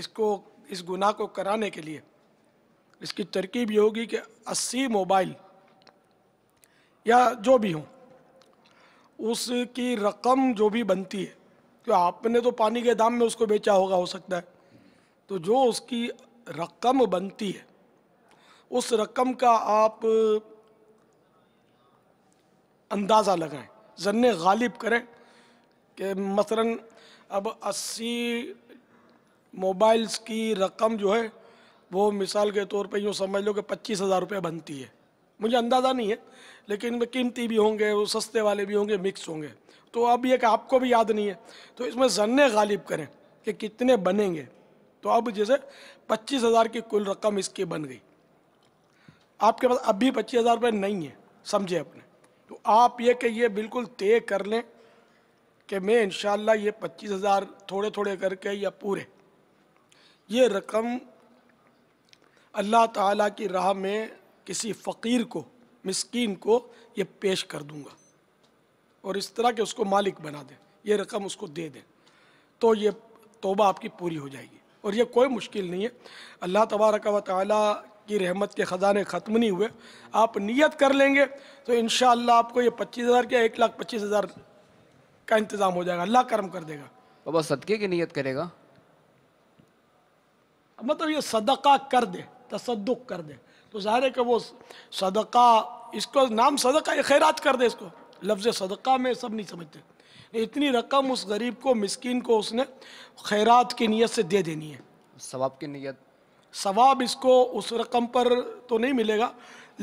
इसको इस गुनाह को कराने के लिए इसकी तरकीब ये होगी कि अस्सी मोबाइल या जो भी हो उसकी रकम जो भी बनती है तो आपने तो पानी के दाम में उसको बेचा होगा हो सकता है तो जो उसकी रकम बनती है उस रकम का आप अंदाज़ा लगाएं जन गालिब करें कि मसलन अब 80 मोबाइल्स की रकम जो है वो मिसाल के तौर पे यूँ समझ लो कि पच्चीस हज़ार रुपये बनती है मुझे अंदाज़ा नहीं है लेकिन इनमें कीमती भी होंगे वो सस्ते वाले भी होंगे मिक्स होंगे तो अब ये कि आपको भी याद नहीं है तो इसमें जन्ने गालिब करें कि कितने बनेंगे तो अब जैसे पच्चीस हज़ार की कुल रकम इसकी बन गई आपके पास अब भी पच्चीस हज़ार रुपये नहीं है समझे अपने तो आप ये कि ये बिल्कुल तय कर लें कि मैं इन ये पच्चीस हज़ार थोड़े थोड़े करके या पूरे ये रकम अल्लाह ताला की राह में किसी फ़कीर को मस्किन को ये पेश कर दूँगा और इस तरह के उसको मालिक बना दें ये रकम उसको दे दें तो ये तोबा आपकी पूरी हो जाएगी और ये कोई मुश्किल नहीं है अल्लाह तबारक व ताली की रहमत के ख़जाने ख़त्म नहीं हुए आप नियत कर लेंगे तो इन आपको ये पच्चीस हज़ार के एक लाख पच्चीस हज़ार का इंतज़ाम हो जाएगा अल्लाह कर्म कर देगा बाबा सदक़े की नियत करेगा मतलब ये सदका कर दे तसदुक कर दे तो ज़ाहिर है कि वो सदका इसको नाम सदका खैरात कर दे इसको लफ्ज़ सदका में सब नहीं समझते इतनी रकम उस गरीब को मिसकिन को उसने खैरात की नीयत से दे देनी है सवाब की नीयत सवाब इसको उस रकम पर तो नहीं मिलेगा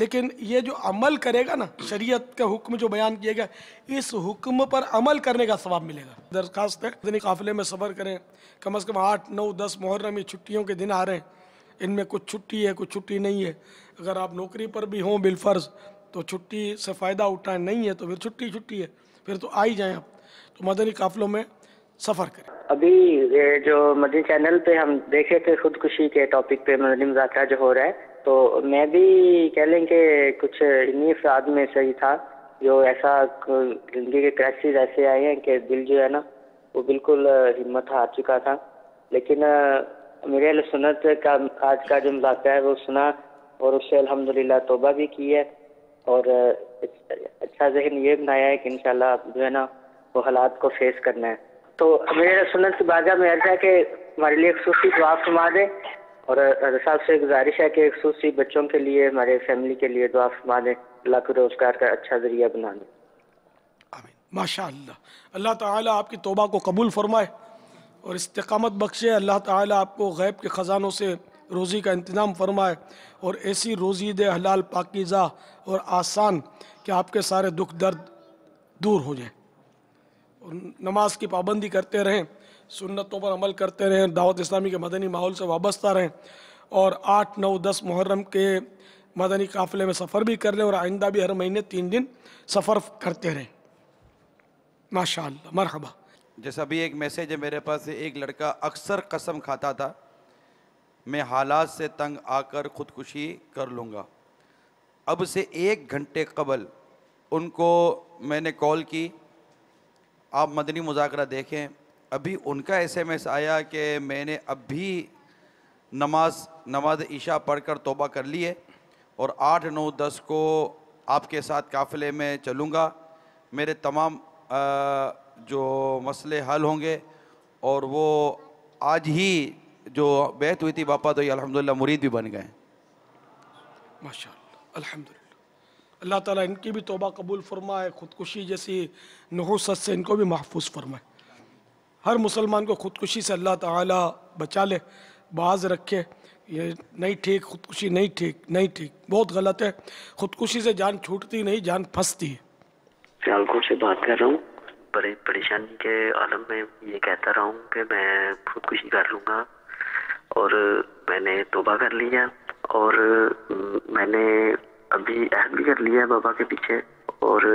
लेकिन ये जो अमल करेगा ना शरीयत का हुक्म जो बयान किया गया इस हुक्म पर अमल करने का सवाब मिलेगा दरख्वास्त है काफिले में सफ़र करें कम अज़ कम आठ नौ दस मुहर्रम छुट्टियों के दिन आ रहे हैं इनमें कुछ छुट्टी है कुछ छुट्टी नहीं है अगर आप नौकरी पर भी हों बिलफर्ज तो छुट्टी से फ़ायदा उठाए नहीं है तो फिर छुट्टी छुट्टी है फिर तो आ ही जाएँ आप तो मदनी काफिलों में सफ़र करें अभी ये जो मदनी चैनल पे हम देखे थे खुदकुशी के टॉपिक पे मदनी मुजाकरा जो हो रहा है तो मैं भी कह लें कि कुछ इन्हीं अफराद में सही था जो ऐसा जिंदगी के क्राइसिस ऐसे आए हैं कि दिल जो है ना वो बिल्कुल हिम्मत हार चुका था लेकिन मेरे सुनत का आज का जो मुलाका है वो सुना और उससे अलहमदिल्ला तोबा भी की है और अच्छा जहन ये बनाया है कि इन जो है ना वो हालात को फेस करना है तो मेरे सुनत की बाजा में ऐसा है कि हमारे लिए एक दुआ फरमा दें और साहब से गुजारिश है कि एक सूसी बच्चों के लिए हमारे फैमिली के लिए दुआ फरमा दें अल्लाह को रोज़गार का अच्छा ज़रिया बना दें माशा अल्लाह अल्लाह तबा को कबूल फरमाए और इस्तकामत बख्शे अल्लाह ताला आपको गैब के ख़जानों से रोज़ी का इंतज़ाम फरमाए और ऐसी रोज़ी दे हलाल पाकिज़ा और आसान कि आपके सारे दुख दर्द दूर हो जाए और नमाज की पाबंदी करते रहें सुन्नतों पर अमल करते रहें दावत इस्लामी के मदनी माहौल से वाबस्ता रहें और आठ नौ दस मुहर्रम के मदनी काफ़िले में सफ़र भी कर लें और आइंदा भी हर महीने तीन दिन सफ़र करते रहें माशा मरहबा जैसा अभी एक मैसेज है मेरे पास एक लड़का अक्सर कसम खाता था मैं हालात से तंग आकर ख़ुदकुशी कर लूँगा अब से एक घंटे कबल उनको मैंने कॉल की आप मदनी मुजाकरा देखें अभी उनका एसएमएस आया कि मैंने अभी नमाज नमाज ईशा पढ़कर तोबा कर ली है और आठ नौ दस को आपके साथ काफ़िले में चलूँगा मेरे तमाम आ, जो मसले हल होंगे और वो आज ही जो बैत हुई थी बापा तो ये अल्हम्दुलिल्लाह मुरीद भी बन गए माशा अल्लाह ताला इनकी भी तोबा कबूल फरमाए ख़ुदकुशी जैसी नहूसत से इनको भी महफूज फरमाए हर मुसलमान को ख़ुदकुशी से अल्लाह ताला बचा ले बाज रखे ये नहीं ठीक ख़ुदकुशी नहीं ठीक नहीं ठीक बहुत गलत है ख़ुदकुशी से जान छूटती नहीं जान फंसती है से बात कर रहा हूँ बड़े परेशानी के आलम में ये कहता रहा हूँ कि मैं खुदकुशी कर लूँगा और मैंने तोबा कर लिया और मैंने अभी अहद भी कर लिया बाबा के पीछे और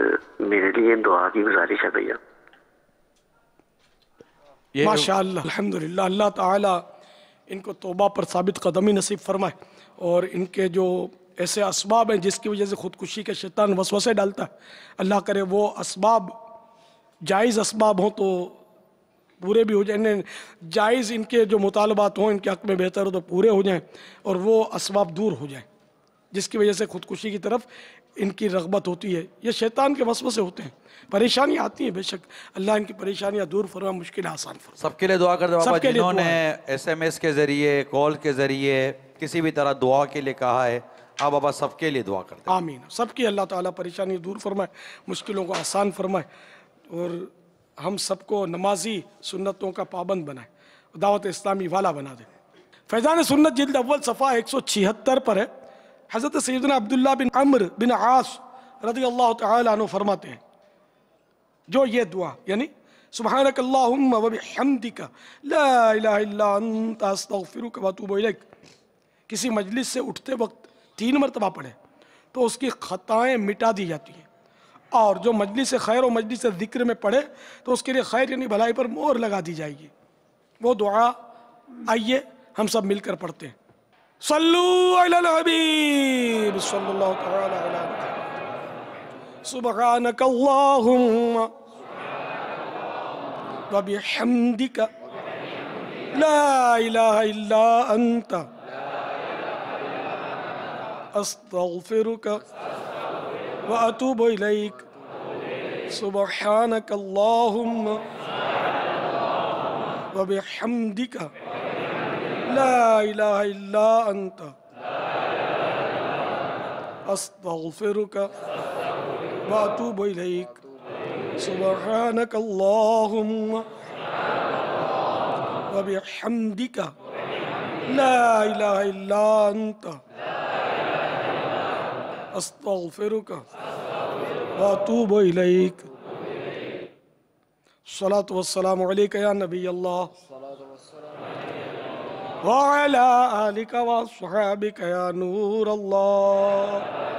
मेरे लिए दुआ की गुजारिश है भैया माशा अल्लाह ताला इनको तोबा पर साबित कदम ही नसीब फरमाए और इनके जो ऐसे इसबाब हैं जिसकी वजह से ख़ुदकुशी के शैतान वसवसे डालता है अल्लाह करे वो इसबाब जायज़ इसबाब हों तो पूरे भी हो जाए जायज़ इनके जो मुतालबात हों इनके हक़ में बेहतर हो तो पूरे हो जाएँ और वो इसबाब दूर हो जाएँ जिसकी वजह से ख़ुदकुशी की तरफ इनकी रगबत होती है ये शैतान के वसव से होते हैं परेशानी आती है बेशक अल्लाह इनकी परेशानियाँ दूर फरमा मुश्किल आसान फरमा सबके लिए दुआ कर दो जिन्होंने एस एम एस के ज़रिए कॉल के ज़रिए किसी भी तरह दुआ के लिए कहा है आप हाँ बाबा सबके लिए दुआ करते हैं आमीन सबकी अल्लाह ताला परेशानी दूर फरमाए मुश्किलों को आसान फरमाए और हम सबको नमाजी सुन्नतों का पाबंद बनाए दावत इस्लामी वाला बना दे फैज़ान सुन्नत जिल्द अव्वल सफ़ा एक सौ छिहत्तर पर है हज़रत सैदना अब्दुल्ला बिन अम्र बिन आस रदी अल्लाह तु फरमाते हैं जो ये दुआ यानी सुबहानक हमदिका किसी मजलिस से उठते वक्त तीन मरतबा पढ़े तो उसकी ख़ताएँ मिटा दी जाती हैं और जो मजलिस खैर और मजलिस ज़िक्र में पढ़े तो उसके लिए खैर यानी भलाई पर मोर लगा दी जाएगी वो दुआ आइए हम सब मिलकर पढ़ते हैं सल्लूबीब وأتوب إليك سبحانك اللهم وبحمدك لا إله إلا أنت أستغفرك وأتوب إليك سبحانك اللهم وبحمدك لا إله إلا أنت अस्तगफिरुक वातूब इलैक सलात नबी अल्लाह वअला नूर अल्लाह